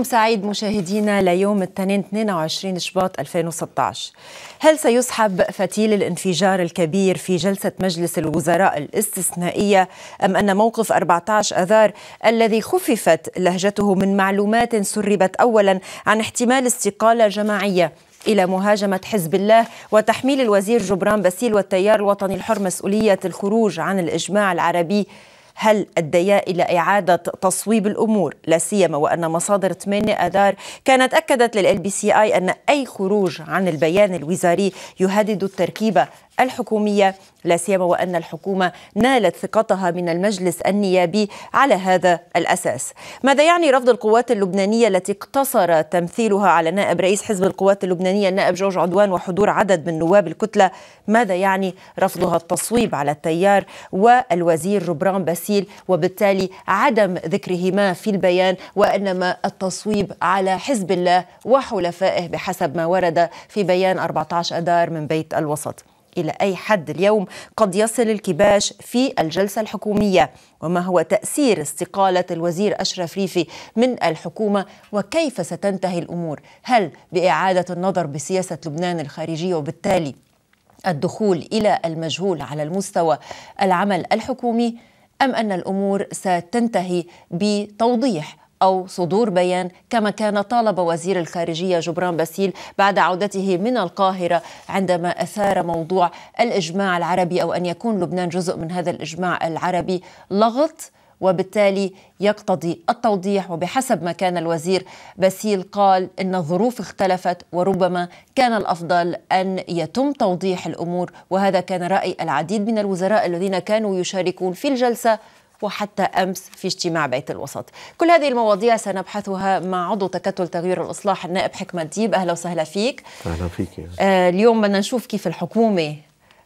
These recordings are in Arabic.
مساكم سعيد مشاهدينا ليوم الاثنين 22 شباط 2016 هل سيسحب فتيل الانفجار الكبير في جلسة مجلس الوزراء الاستثنائية أم أن موقف 14 أذار الذي خففت لهجته من معلومات سربت أولا عن احتمال استقالة جماعية إلى مهاجمة حزب الله وتحميل الوزير جبران باسيل والتيار الوطني الحر مسؤولية الخروج عن الإجماع العربي هل أديا إلى إعادة تصويب الأمور لا سيما وأن مصادر 8 آذار كانت أكدت للإل بي سي آي أن أي خروج عن البيان الوزاري يهدد التركيبة الحكومية لا سيما وأن الحكومة نالت ثقتها من المجلس النيابي على هذا الأساس ماذا يعني رفض القوات اللبنانية التي اقتصر تمثيلها على نائب رئيس حزب القوات اللبنانية النائب جورج عدوان وحضور عدد من نواب الكتلة ماذا يعني رفضها التصويب على التيار والوزير جبران باسيل وبالتالي عدم ذكرهما في البيان وإنما التصويب على حزب الله وحلفائه بحسب ما ورد في بيان 14 أدار من بيت الوسط إلى أي حد اليوم قد يصل الكباش في الجلسة الحكومية وما هو تأثير استقالة الوزير أشرف ريفي من الحكومة وكيف ستنتهي الأمور هل بإعادة النظر بسياسة لبنان الخارجية وبالتالي الدخول إلى المجهول على المستوى العمل الحكومي أم أن الأمور ستنتهي بتوضيح أو صدور بيان كما كان طالب وزير الخارجية جبران باسيل بعد عودته من القاهرة عندما أثار موضوع الإجماع العربي أو أن يكون لبنان جزء من هذا الإجماع العربي لغط وبالتالي يقتضي التوضيح وبحسب ما كان الوزير باسيل قال ان الظروف اختلفت وربما كان الافضل ان يتم توضيح الامور وهذا كان راي العديد من الوزراء الذين كانوا يشاركون في الجلسه وحتى امس في اجتماع بيت الوسط. كل هذه المواضيع سنبحثها مع عضو تكتل تغيير الاصلاح النائب حكمه ديب اهلا وسهلا فيك. اهلا فيك. آه اليوم بدنا نشوف كيف الحكومه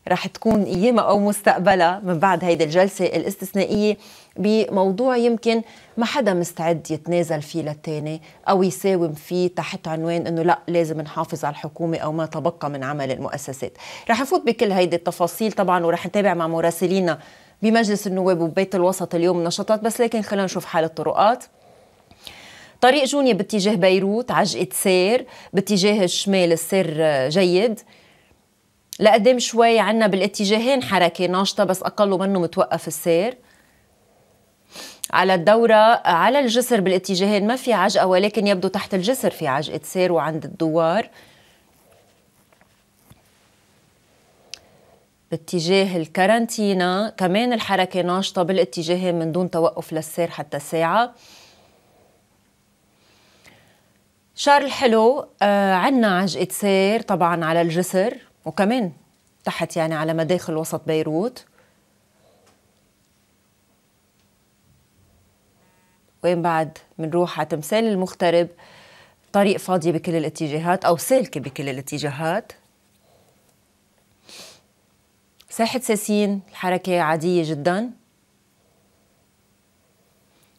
رح تكون ايامها او مستقبلها من بعد هيدي الجلسه الاستثنائيه بموضوع يمكن ما حدا مستعد يتنازل فيه للتاني او يساوم فيه تحت عنوان انه لا لازم نحافظ على الحكومه او ما تبقى من عمل المؤسسات. رح نفوت بكل هيدي التفاصيل طبعا ورح نتابع مع مراسلينا بمجلس النواب وبيت الوسط اليوم نشاطات بس لكن خلينا نشوف حال الطرقات طريق جونيا باتجاه بيروت عجقة سير باتجاه الشمال السير آه، جيد لقدام شوي عنا بالاتجاهين حركة ناشطة بس أقل منه متوقف السير على الدورة على الجسر بالاتجاهين ما في عجقة ولكن يبدو تحت الجسر في عجقة سير وعند الدوار باتجاه الكارانتينا كمان الحركة ناشطة بالاتجاه من دون توقف للسير حتى ساعة شارل الحلو آه عنا عجقة سير طبعا على الجسر وكمان تحت يعني على مداخل وسط بيروت وين بعد منروح على تمثال المغترب طريق فاضي بكل الاتجاهات أو سالكة بكل الاتجاهات ساحة ساسين الحركة عادية جدا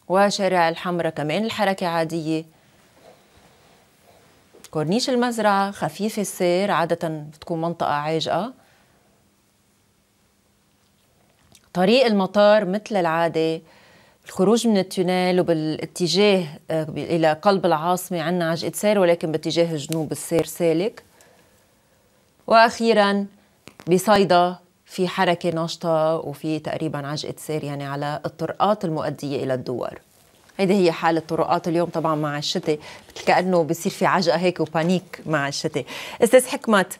وشارع الحمرة كمان الحركة عادية كورنيش المزرعة خفيفة السير عادة بتكون منطقة عاجقة طريق المطار مثل العادة الخروج من التونيل وبالاتجاه آه، إلى قلب العاصمة عنا عجقة سير ولكن باتجاه الجنوب السير سالك وأخيراً بصيدا في حركة نشطة وفي تقريبا عجقة سير يعني على الطرقات المؤدية إلى الدوار هيدي هي حالة الطرقات اليوم طبعا مع الشتاء مثل كأنه بصير في عجقة هيك وبانيك مع الشتاء أستاذ حكمت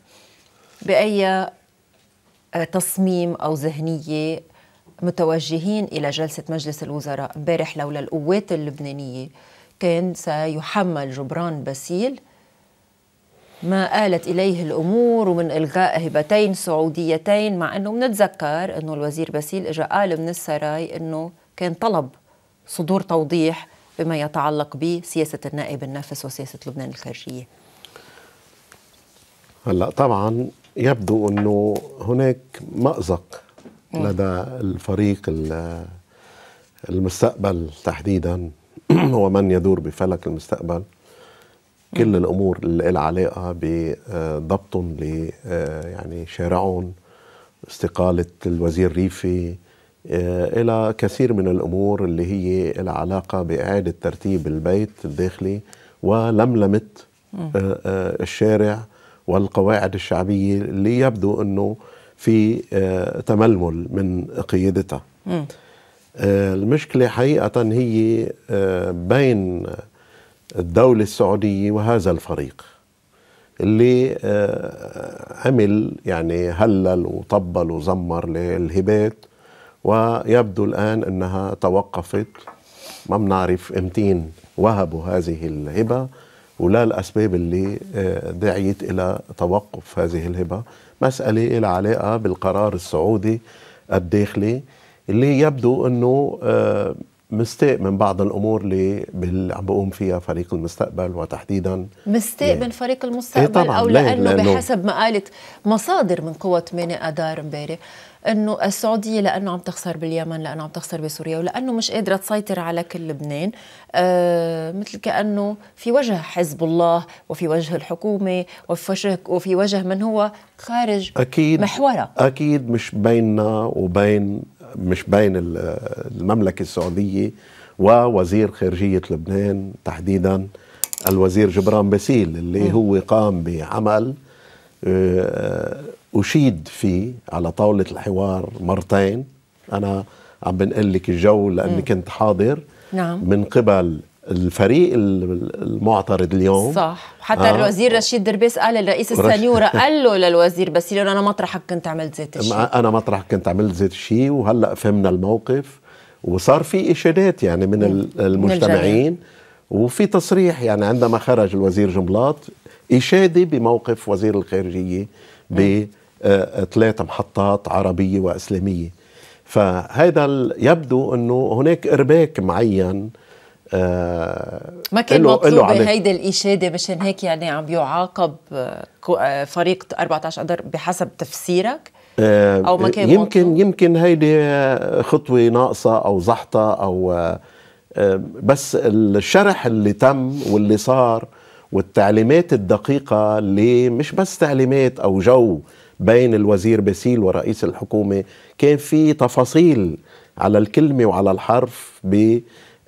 بأي آه، تصميم أو ذهنية متوجهين إلى جلسة مجلس الوزراء امبارح لولا القوات اللبنانية كان سيحمل جبران باسيل ما آلت إليه الأمور ومن إلغاء هبتين سعوديتين مع أنه منتذكر أنه الوزير باسيل إجا قال من السراي أنه كان طلب صدور توضيح بما يتعلق بسياسة النائب النافس وسياسة لبنان الخارجية هلا طبعا يبدو أنه هناك مأزق لدى الفريق المستقبل تحديدا ومن يدور بفلك المستقبل كل الامور اللي لها علاقه بضبطهم ل آه، يعني شارعهم استقاله الوزير ريفي آه، الى كثير من الامور اللي هي لها علاقه باعاده ترتيب البيت الداخلي ولملمه آه، الشارع والقواعد الشعبيه اللي يبدو انه في تململ من قيادتها المشكله حقيقه هي بين الدولة السعودية وهذا الفريق اللي آه، عمل يعني هلل وطبل وزمر للهبات ويبدو الآن أنها توقفت ما بنعرف امتين وهبوا هذه الهبة ولا الأسباب اللي آه، دعيت إلى توقف هذه الهبة مسألة إلى علاقة بالقرار السعودي الداخلي اللي يبدو أنه آه، مستاء من بعض الامور اللي بال... عم بقوم فيها فريق المستقبل وتحديدا مستاء يعني من فريق إيه المستقبل إيه او لانه, لأنه بحسب ما قالت مصادر من قوى 8 اذار امبارح انه السعوديه لانه عم تخسر باليمن لانه عم تخسر بسوريا ولانه مش قادره تسيطر على كل لبنان آه مثل كانه في وجه حزب الله وفي وجه الحكومه وفي وجه وفي وجه من هو خارج أكيد محورها اكيد مش بيننا وبين مش بين المملكة السعودية ووزير خارجية لبنان تحديدا الوزير جبران باسيل اللي هو قام بعمل آه، أشيد فيه على طاولة الحوار مرتين أنا عم بنقل لك الجو لأني كنت حاضر نعم. من قبل الفريق المعترض اليوم صح حتى آه. الوزير رشيد دربيس قال الرئيس السنيورة قال له للوزير بسير انا مطرحك كنت عملت ذات الشيء انا مطرحك كنت عملت ذات الشيء وهلا فهمنا الموقف وصار في اشادات يعني من مم. المجتمعين من وفي تصريح يعني عندما خرج الوزير جملات اشاده بموقف وزير الخارجيه بثلاث آه، آه، محطات عربيه واسلاميه فهذا يبدو انه هناك ارباك معين آه، ما كان مطلوب هيدي الإشادة مشان هيك يعني عم يعاقب آه، آه، فريق 14 قدر بحسب تفسيرك أو ما كان يمكن مطلوب؟ يمكن هيدي خطوة ناقصة أو زحطة أو بس الشرح اللي تم واللي صار والتعليمات الدقيقة اللي مش بس تعليمات أو جو بين الوزير باسيل ورئيس الحكومة كان في تفاصيل على الكلمة وعلى الحرف ب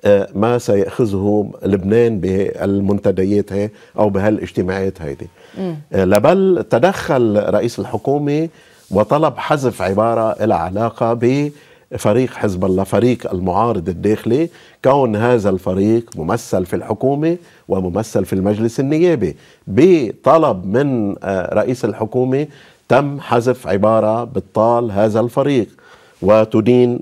آه، ما سيأخذه لبنان بالمنتديات هي أو بهالاجتماعات هيدي آه، لبل تدخل رئيس الحكومة وطلب حذف عبارة إلى علاقة ب فريق حزب الله فريق المعارض الداخلي كون هذا الفريق ممثل في الحكومة وممثل في المجلس النيابي بطلب من آه، رئيس الحكومة تم حذف عبارة بطال هذا الفريق وتدين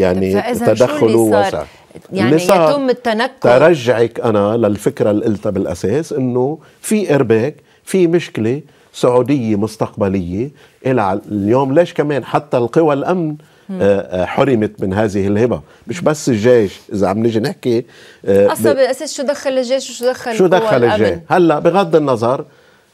يعني تدخله واسع يعني يتم التنكر ترجعك انا للفكره اللي قلتها بالاساس انه في ارباك في مشكله سعوديه مستقبليه الى اليوم ليش كمان حتى القوى الامن آه، آه، حرمت من هذه الهبه مش بس الجيش اذا عم نجي نحكي آه، اصلا بالاساس شو دخل الجيش وشو دخل شو دخل الجيش هلا بغض النظر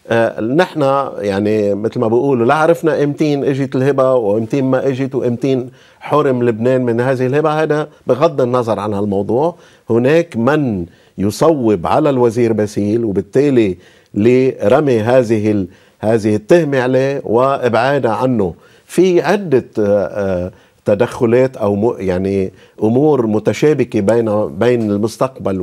آه، نحن يعني مثل ما بيقولوا لا عرفنا امتين اجت الهبه وامتين ما اجت وامتين حرم لبنان من هذه الهبه هذا بغض النظر عن هالموضوع هناك من يصوب على الوزير باسيل وبالتالي لرمي هذه هذه التهمه عليه وابعاده عنه في عده آه، آه، تدخلات او يعني امور متشابكه بين بين المستقبل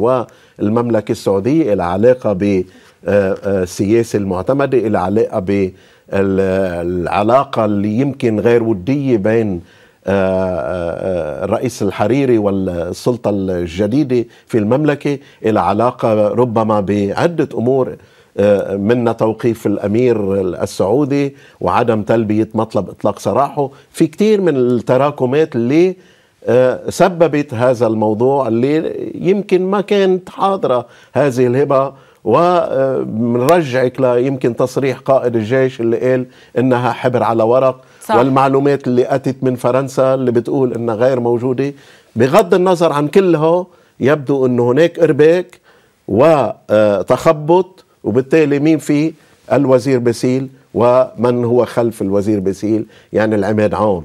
والمملكه السعوديه لها علاقه ب السياسه آه، آه، المعتمده إلى علاقه بالعلاقه اللي يمكن غير وديه بين الرئيس آه، الحريري والسلطة الجديدة في المملكة إلى علاقة ربما بعدة أمور من توقيف الأمير السعودي وعدم تلبية مطلب إطلاق سراحه في كثير من التراكمات اللي سببت هذا الموضوع اللي يمكن ما كانت حاضرة هذه الهبة وبنرجعك يمكن تصريح قائد الجيش اللي قال انها حبر على ورق صح. والمعلومات اللي اتت من فرنسا اللي بتقول انها غير موجوده بغض النظر عن كل هو يبدو انه هناك ارباك وتخبط وبالتالي مين في الوزير بسيل ومن هو خلف الوزير بسيل يعني العماد عون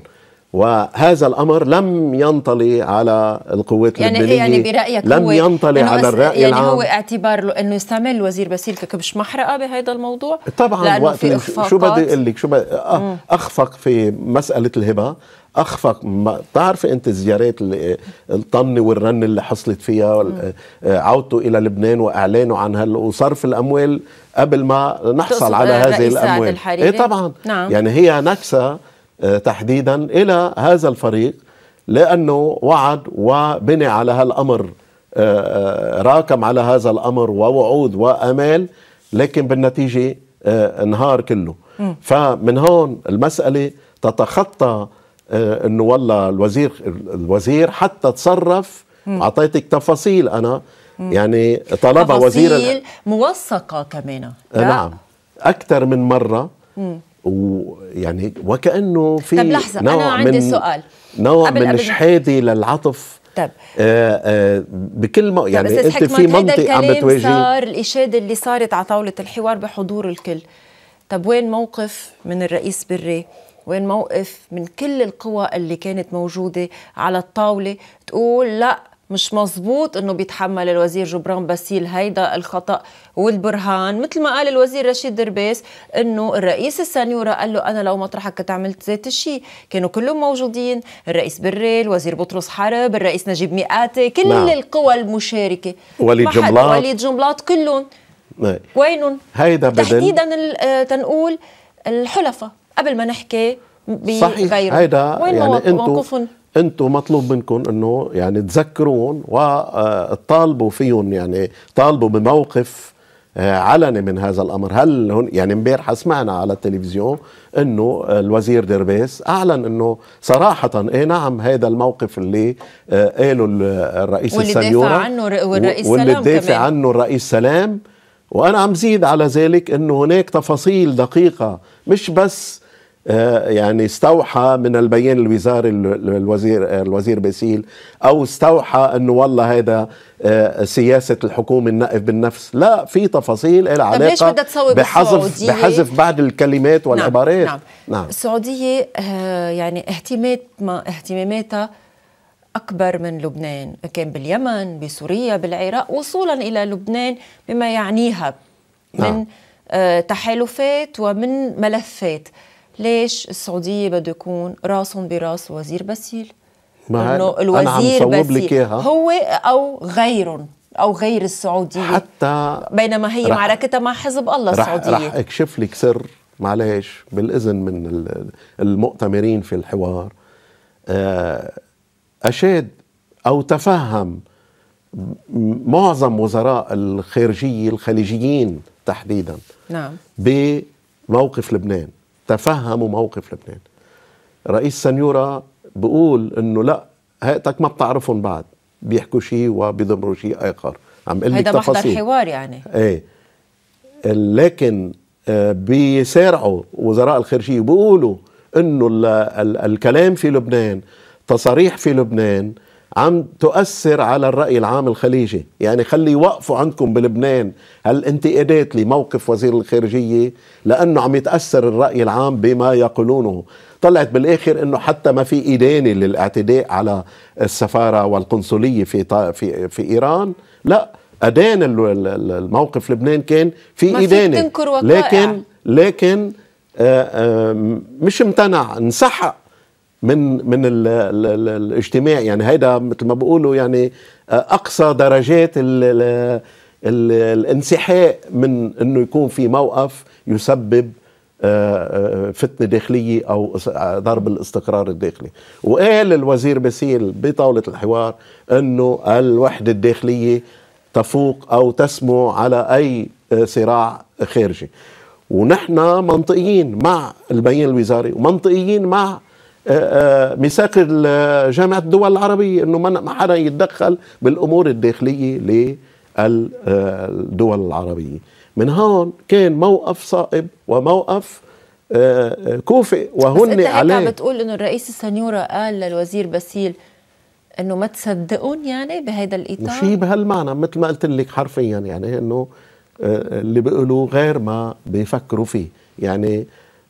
وهذا الامر لم ينطلي على القوات يعني إيه اللبنانيه يعني برايك لم ينطلي على الراي يعني العام يعني هو اعتبار انه يستعمل الوزير باسيل ككبش محرقه بهذا الموضوع طبعا لأنه وقت في إخفاقات. شو بدي اقول لك شو بدي اخفق في مساله الهبه اخفق بتعرفي انت الزيارات الطن والرن اللي حصلت فيها آه، عودته الى لبنان واعلانه عن هال وصرف الاموال قبل ما نحصل على آه، هذه الاموال إيه الحريري. ايه طبعا نعم. يعني هي نكسه آه، تحديدا إلى هذا الفريق لأنه وعد وبني على هالأمر آه، آه، راكم على هذا الأمر ووعود وأمال لكن بالنتيجة انهار كله فمن هون المسألة تتخطى انه والله الوزير الوزير حتى تصرف اعطيتك تفاصيل انا يعني طلبها وزير تفاصيل موثقه كمان نعم اكثر من مره ويعني وكانه في طب لحظه نوع انا عندي من سؤال نوع قبل من الشحاذي للعطف طب آآ آه، آآ آه، بكل ما يعني انت في منطق عم بتواجهي صار الاشاده اللي صارت على طاوله الحوار بحضور الكل طب وين موقف من الرئيس بري وين موقف من كل القوى اللي كانت موجوده على الطاوله تقول لا مش مظبوط انه بيتحمل الوزير جبران باسيل هيدا الخطا والبرهان مثل ما قال الوزير رشيد دربيس انه الرئيس السنيوره قال له انا لو مطرحك كنت عملت ذات الشيء كانوا كلهم موجودين الرئيس بريل وزير بطرس حرب الرئيس نجيب مئاتي كل نعم. القوى المشاركه وليد جملات وليد جملات كلهم نعم. وينهم هيدا بدل تحديدا آه، تنقول الحلفاء قبل ما نحكي بغيره صحيح هيدا وين يعني انتم انتم مطلوب منكم انه يعني تذكرون وتطالبوا فيهم يعني طالبوا بموقف آه، علني من هذا الامر هل هن يعني امبارح سمعنا على التلفزيون انه الوزير درباس اعلن انه صراحه اي نعم هذا الموقف اللي آه، قاله الرئيس واللي السنيورة دافع عنه والرئيس واللي دافع كمان. عنه الرئيس سلام وانا عم زيد على ذلك انه هناك تفاصيل دقيقه مش بس آه، يعني استوحى من البيان الوزاري الوزير آه، الوزير باسيل او استوحى انه والله هذا آه، سياسه الحكومه النائب بالنفس لا في تفاصيل لها علاقه بحذف بحذف بعض الكلمات والعبارات نعم, نعم. نعم. السعوديه يعني اهتمامات اهتماماتها أكبر من لبنان كان باليمن بسوريا بالعراق وصولا إلى لبنان بما يعنيها من نعم. تحالفات ومن ملفات ليش السعوديه بده يكون راسهم براس وزير بسيل انه الوزير بسيل هو او غيرهم او غير السعوديه حتى بينما هي معركتها مع حزب الله رح السعوديه رح اكشف لك سر معلش بالاذن من المؤتمرين في الحوار آه، اشاد او تفهم معظم وزراء الخارجيه الخليجيين تحديدا نعم بموقف لبنان تفهموا موقف لبنان رئيس سنيورا بقول انه لا هيئتك ما بتعرفهم بعد بيحكوا شيء وبيضمروا شيء اخر عم قلك هيدا محضر حوار يعني ايه لكن آه، بيسارعوا وزراء الخارجيه بيقولوا انه الكلام في لبنان تصاريح في لبنان عم تؤثر على الرأي العام الخليجي يعني خلي يوقفوا عندكم بلبنان هالانتقادات لموقف وزير الخارجية لأنه عم يتأثر الرأي العام بما يقولونه طلعت بالآخر أنه حتى ما في إدانة للاعتداء على السفارة والقنصلية في, في, في إيران لا أدان الموقف لبنان كان في إدانة لكن لكن آه، آه، مش امتنع انسحق من من ال ال ال الاجتماع يعني هيدا مثل ما بقولوا يعني آه، اقصى درجات ال ال الـ الانسحاق من انه يكون في موقف يسبب آه، آه، فتنة داخلية أو ضرب الاستقرار الداخلي وقال الوزير بسيل بطاولة الحوار أنه الوحدة الداخلية تفوق أو تسمو على أي صراع خارجي ونحن منطقيين مع البيان الوزاري ومنطقيين مع آه، آه، ميثاق جامعه الدول العربيه انه ما حدا يتدخل بالامور الداخليه للدول العربيه. من هون كان موقف صائب وموقف آه، كوفئ وهن بس عليه عم بتقول انه الرئيس السنيوره قال للوزير باسيل انه ما تصدقون يعني بهذا الاطار شيء بهالمعنى مثل ما قلت لك حرفيا يعني انه اللي بيقولوا غير ما بيفكروا فيه يعني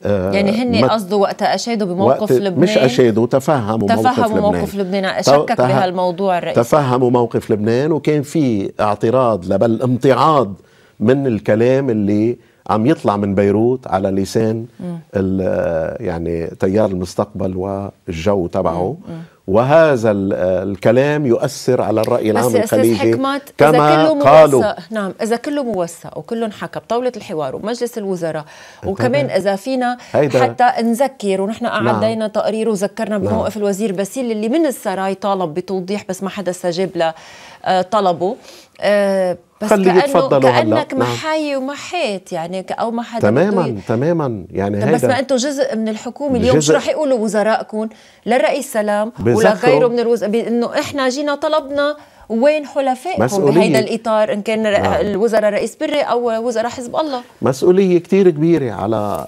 آه، يعني هن قصدوا وقت اشادوا بموقف وقت لبنان مش اشادوا تفهموا, تفهموا موقف, موقف لبنان لبنان اشكك بهالموضوع الرئيسي تفهموا موقف لبنان وكان في اعتراض بل امتعاض من الكلام اللي عم يطلع من بيروت على لسان يعني تيار المستقبل والجو تبعه م. وهذا آه، الكلام يؤثر على الرأي العام الخليجي حكمت كما إذا كله قالوا موثق نعم إذا كله موثق وكله انحكى بطاولة الحوار ومجلس الوزراء وكمان إذا فينا حتى نذكر ونحن نعم. أعدينا نعم. تقرير وذكرنا نعم. بموقف نعم. الوزير باسيل اللي من السراي طالب بتوضيح بس ما حدا استجاب لطلبه آه، آه، بس خليه كأنه هلا كانك نعم. محاي ومحيت يعني او ما حدا تماما تماما يعني هيدا بس ما انتم جزء من الحكومه اليوم شو رح يقولوا وزرائكم للرئيس سلام ولغيره من الوزراء انه احنا جينا طلبنا وين حلفائهم بهيدا الاطار ان كان آه. الوزراء رئيس بري او وزراء حزب الله مسؤوليه كثير كبيره على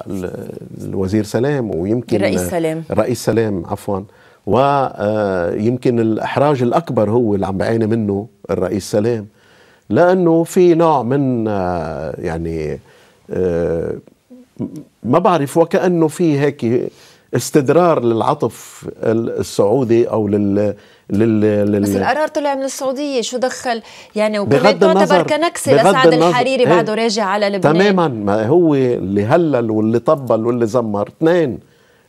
الوزير سلام ويمكن الرئيس سلام الرئيس سلام عفوا ويمكن الاحراج الاكبر هو اللي عم بعاني منه الرئيس سلام لانه في نوع من آه، يعني آه، ما بعرف وكانه في هيك استدرار للعطف السعودي او لل لل, لل... بس القرار طلع من السعوديه شو دخل يعني وكمان تعتبر كنكسه لسعد الحريري إيه، بعده راجع على لبنان تماما ما هو اللي هلل واللي طبل واللي زمر اثنين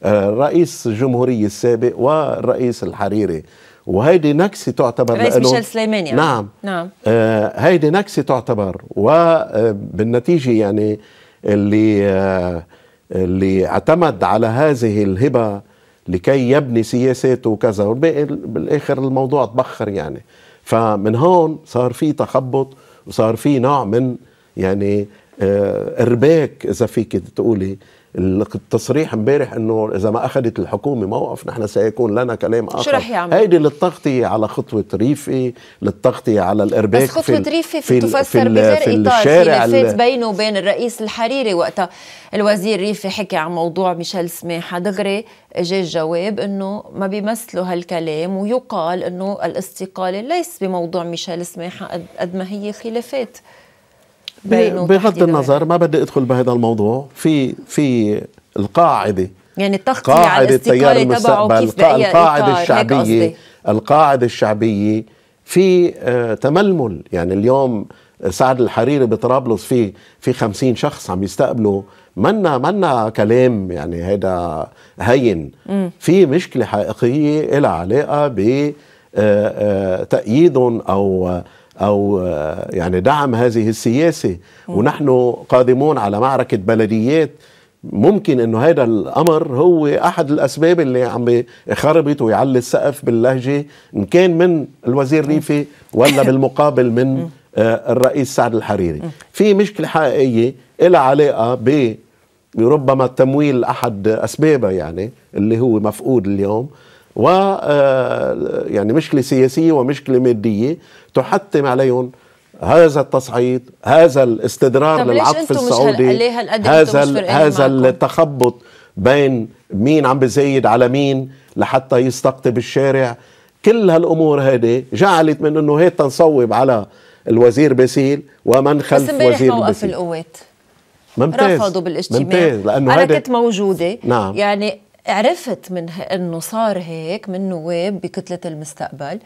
آه، رئيس الجمهوريه السابق والرئيس الحريري وهيدي نكسة تعتبر رئيس ميشيل سليماني يعني. نعم نعم آه هيدي نكسة تعتبر وبالنتيجة آه، يعني اللي آه اللي اعتمد على هذه الهبة لكي يبني سياساته وكذا والباقي بالآخر الموضوع تبخر يعني فمن هون صار في تخبط وصار في نوع من يعني آه ارباك اذا فيك تقولي التصريح امبارح انه اذا ما اخذت الحكومه موقف نحن سيكون لنا كلام اخر شو رح يعمل؟ هيدي للتغطيه على خطوه ريفي للتغطيه على الارباك بس خطوه في ريفي في تفسر بغير اطار في لفات بينه وبين الرئيس الحريري وقتها الوزير ريفي حكي عن موضوع ميشيل سماحه دغري اجى الجواب انه ما بيمثلوا هالكلام ويقال انه الاستقاله ليس بموضوع ميشيل سماحه قد ما هي خلافات بغض النظر ما بدي ادخل بهذا الموضوع في في القاعده يعني التغطية على التيار المستقبل القاعدة الشعبية القاعدة الشعبية في آه، تململ يعني اليوم آه، سعد الحريري بطرابلس في في 50 شخص عم يستقبلوا منا منا كلام يعني هيدا هين في مشكله حقيقيه لها علاقه ب آه، تأييدهم او أو آه، يعني دعم هذه السياسة ونحن قادمون على معركة بلديات ممكن انه هذا الامر هو احد الاسباب اللي عم يخربط ويعلي السقف باللهجه ان كان من الوزير ريفي ولا بالمقابل من آه، الرئيس سعد الحريري في مشكله حقيقيه لها علاقه ب ربما التمويل احد اسبابها يعني اللي هو مفقود اليوم و آه، يعني مشكله سياسيه ومشكله ماديه تحتم عليهم هذا التصعيد هذا الاستدرار للعطف السعودي هذا هذا التخبط بين مين عم بزيد على مين لحتى يستقطب الشارع كل هالامور هذه جعلت من انه هيك تنصوب على الوزير باسيل ومن خلف بس وزير موقف باسيل القوات ممتاز رفضوا بالاجتماع ممتاز لانه انا كنت موجوده نعم يعني عرفت من انه صار هيك من نواب بكتله المستقبل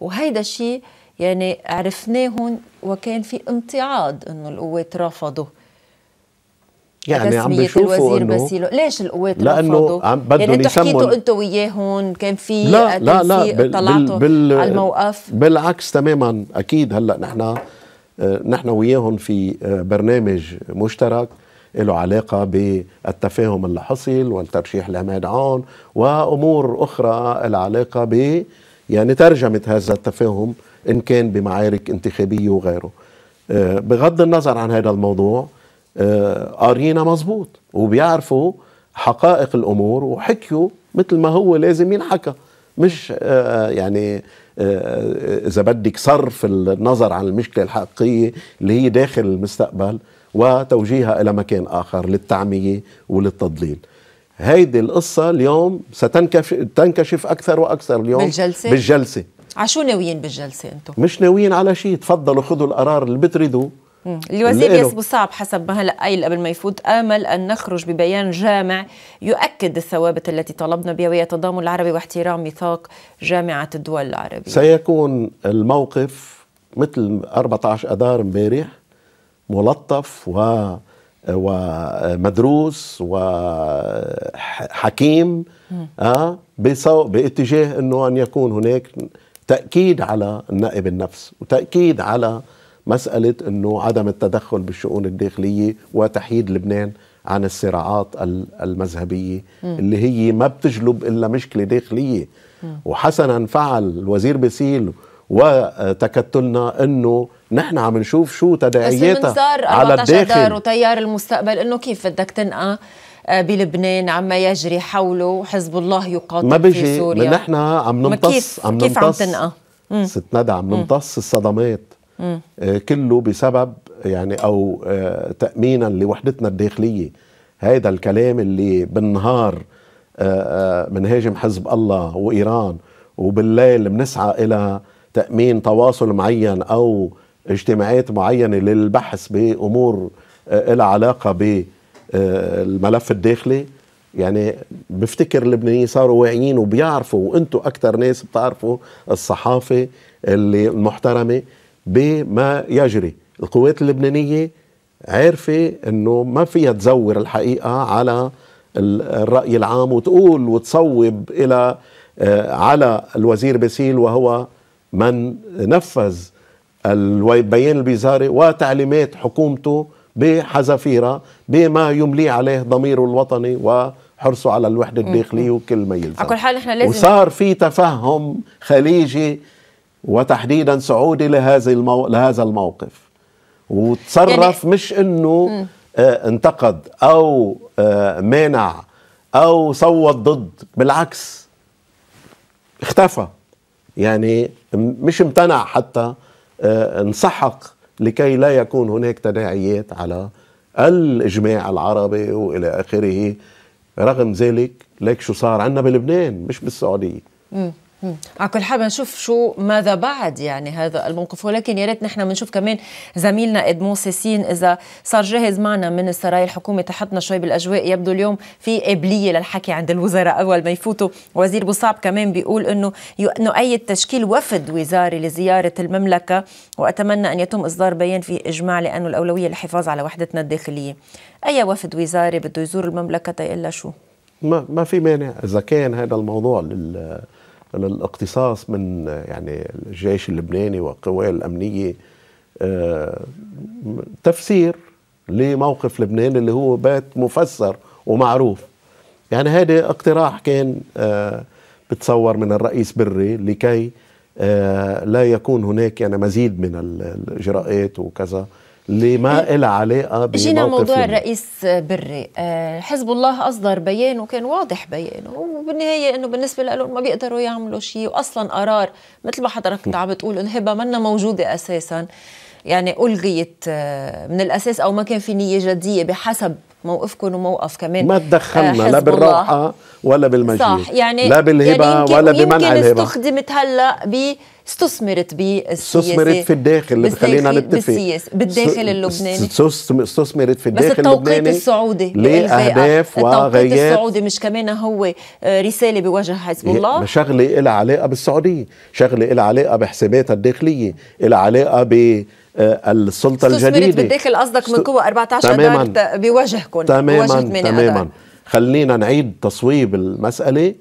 وهيدا الشيء يعني عرفناهم وكان في امتعاض انه القوات رفضوا يعني عم بيشوفوا الوزير ليش القوات لانه عم بدهم يعني انتم حكيتوا انتم وياهم كان في لا لا لا بال طلعتوا بال على الموقف بالعكس تماما اكيد هلا نحن آه، نحن وياهم في آه، برنامج مشترك له علاقه بالتفاهم اللي حصل والترشيح لعماد عون وامور اخرى العلاقه ب يعني ترجمه هذا التفاهم إن كان بمعارك انتخابية وغيره آه، بغض النظر عن هذا الموضوع آه، قارينا مزبوط وبيعرفوا حقائق الأمور وحكيوا مثل ما هو لازم ينحكى مش آه، يعني إذا بدك صرف النظر عن المشكلة الحقيقية اللي هي داخل المستقبل وتوجيهها إلى مكان آخر للتعمية وللتضليل هيدي القصة اليوم ستنكشف أكثر وأكثر اليوم بالجلسة, بالجلسة. عشو آه، ناويين بالجلسه انتم؟ مش ناويين على شيء تفضلوا خذوا القرار اللي بتريدوه الوزير ياسب صعب حسب ما هلا قايل قبل ما يفوت امل ان نخرج ببيان جامع يؤكد الثوابت التي طلبنا بها وهي التضامن العربي واحترام ميثاق جامعه الدول العربيه سيكون الموقف مثل 14 اذار امبارح ملطف و ومدروس وحكيم اه باتجاه انه ان يكون هناك تأكيد على النقي بالنفس وتأكيد على مسألة أنه عدم التدخل بالشؤون الداخلية وتحييد لبنان عن الصراعات المذهبية اللي هي ما بتجلب إلا مشكلة داخلية وحسنا فعل الوزير بسيل وتكتلنا أنه نحن عم نشوف شو تداعياتها على الداخل وتيار المستقبل أنه كيف بدك تنقى آه، بلبنان عما يجري حوله حزب الله يقاتل ما بيجي في سوريا ما نحن عم نمتص عم نمتص كيف عم تنقى ست ندى عم نمتص الصدمات مم. آه، كله بسبب يعني او آه، تامينا لوحدتنا الداخليه هذا الكلام اللي بالنهار بنهاجم حزب الله وايران وبالليل بنسعى الى تامين تواصل معين او اجتماعات معينه للبحث بامور لها علاقه ب الملف الداخلي يعني بفتكر اللبنانيين صاروا واعيين وبيعرفوا وانتم اكثر ناس بتعرفوا الصحافه اللي المحترمه بما يجري القوات اللبنانيه عارفه انه ما فيها تزور الحقيقه على الراي العام وتقول وتصوب الى آه، على الوزير باسيل وهو من نفذ البيان البيزاري وتعليمات حكومته بحذافيرها بما يملي عليه ضميره الوطني وحرصه على الوحدة الداخلية وكل ما يلزم على كل حال احنا لازم وصار في تفهم خليجي وتحديدا سعودي لهذا المو... لهذا الموقف وتصرف يعني... مش انه آه انتقد او آه مانع او صوت ضد بالعكس اختفى يعني مش امتنع حتى آه انسحق لكي لا يكون هناك تداعيات على الإجماع العربي وإلى آخره رغم ذلك ليك شو صار عندنا بلبنان مش بالسعودية على كل حال نشوف شو ماذا بعد يعني هذا الموقف ولكن يا ريت نحن بنشوف كمان زميلنا ادمون سيسين اذا صار جاهز معنا من السراي الحكومه تحطنا شوي بالاجواء يبدو اليوم في قابليه للحكي عند الوزراء اول ما يفوتوا وزير بوصعب كمان بيقول انه نؤيد تشكيل وفد وزاري لزياره المملكه واتمنى ان يتم اصدار بيان فيه اجماع لانه الاولويه الحفاظ على وحدتنا الداخليه اي وفد وزاري بده يزور المملكه تيقلا شو ما ما في مانع اذا كان هذا الموضوع لل الاقتصاص من يعني الجيش اللبناني والقوات الامنيه آه، تفسير لموقف لبنان اللي هو بات مفسر ومعروف يعني هذا اقتراح كان آه، بتصور من الرئيس بري لكي آه، لا يكون هناك يعني مزيد من الاجراءات وكذا لما إيه. لها علاقه آه، بموقف جينا موضوع يعني. الرئيس بري آه، حزب الله اصدر بيان وكان واضح بيانه وبالنهايه انه بالنسبه لهم ما بيقدروا يعملوا شيء واصلا قرار مثل ما حضرتك كنت عم بتقول هبة منا موجوده اساسا يعني الغيت آه، من الاساس او ما كان في نيه جديه بحسب موقفكم وموقف كمان ما تدخلنا لا بالراحه ولا بالمجيء صح يعني لا بالهبه يعني يمكن ولا يمكن بمنع الهبه استخدمت هلا ب استثمرت بالسياسه إيه. استثمرت في الداخل خلينا نتفق بالسياسه بالداخل إيه. اللبناني استثمرت في الداخل بس التوقيت السعودي لاهداف وغايات التوقيت السعودي مش كمان هو آه، رساله بوجه حزب الله شغله لها علاقه بالسعوديه شغله لها علاقه بحساباتها الداخليه لها علاقه ب آه، السلطه الجديده بالداخل قصدك من قوى 14 تماماً بوجهكم تماما بوجه تماما, تماماً. خلينا نعيد تصويب المساله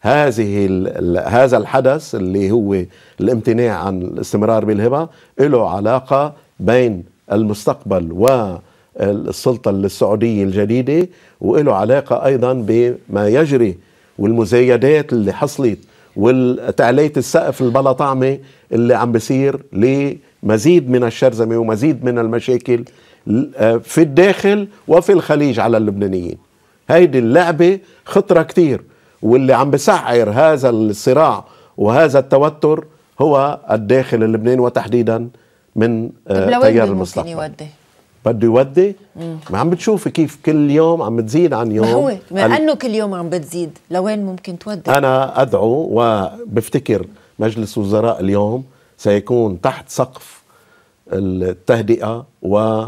هذه هذا الحدث اللي هو الامتناع عن الاستمرار بالهبه له علاقه بين المستقبل و السلطة السعودية الجديدة وله علاقة أيضا بما يجري والمزايدات اللي حصلت والتعلية السقف البلا طعمة اللي عم بصير لمزيد من الشرذمة ومزيد من المشاكل آه، في الداخل وفي الخليج على اللبنانيين هيدي اللعبة خطرة كتير واللي عم بسعر هذا الصراع وهذا التوتر هو الداخل اللبناني وتحديدا من آه، تيار المصطفى ممكن يودي بده يودي ما عم بتشوفي كيف كل يوم عم بتزيد عن يوم ما هو مع ال... انه كل يوم عم بتزيد لوين ممكن تودي انا ادعو وبفتكر مجلس وزراء اليوم سيكون تحت سقف التهدئه و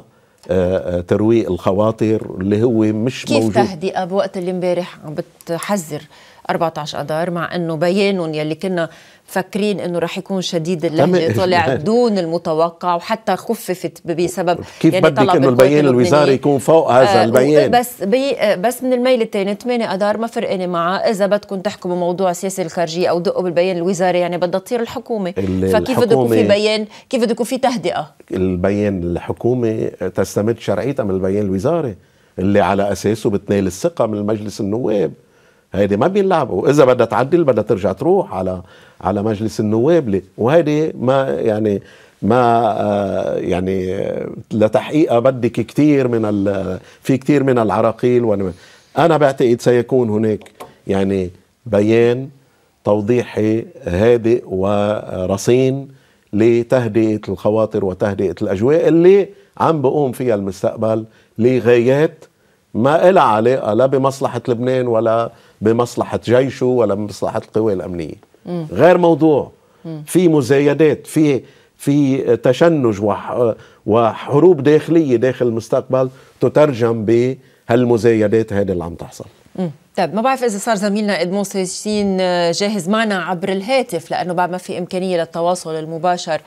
ترويق الخواطر اللي هو مش كيف موجود كيف تهدئه بوقت اللي امبارح عم بتحذر 14 اذار مع انه بيانهم يلي كنا مفكرين انه رح يكون شديد اللهجه طلع دون المتوقع وحتى خففت بسبب كيف يعني بدك انه البيان الوزاري يكون فوق هذا آه البيان بس بي بس من الميل الثاني 8 اذار ما فرقانه معه اذا بدكم تحكوا بموضوع السياسه الخارجيه او دقوا بالبيان الوزاري يعني بدها تطير الحكومه فكيف بده يكون في بيان كيف بده يكون في تهدئه البيان الحكومه تستمد شرعيتها من البيان الوزاري اللي على اساسه بتنال الثقه من مجلس النواب هيدي ما بينلعبوا واذا بدها تعدل بدها ترجع تروح على على مجلس النواب وهيدي ما يعني ما آه، يعني لتحقيقها بدك كثير من في كثير من العراقيل وأنا, انا بعتقد سيكون هناك يعني بيان توضيحي هادئ ورصين لتهدئه الخواطر وتهدئه الاجواء اللي عم بقوم فيها المستقبل لغايات ما لها علاقه لا بمصلحه لبنان ولا بمصلحه جيشه ولا بمصلحه القوى الامنيه م. غير موضوع م. في مزايدات في في تشنج وحروب داخليه داخل المستقبل تترجم بهالمزايدات هذه اللي عم تحصل طيب ما بعرف اذا صار زميلنا ادموس سيسين جاهز معنا عبر الهاتف لانه بعد ما في امكانيه للتواصل المباشر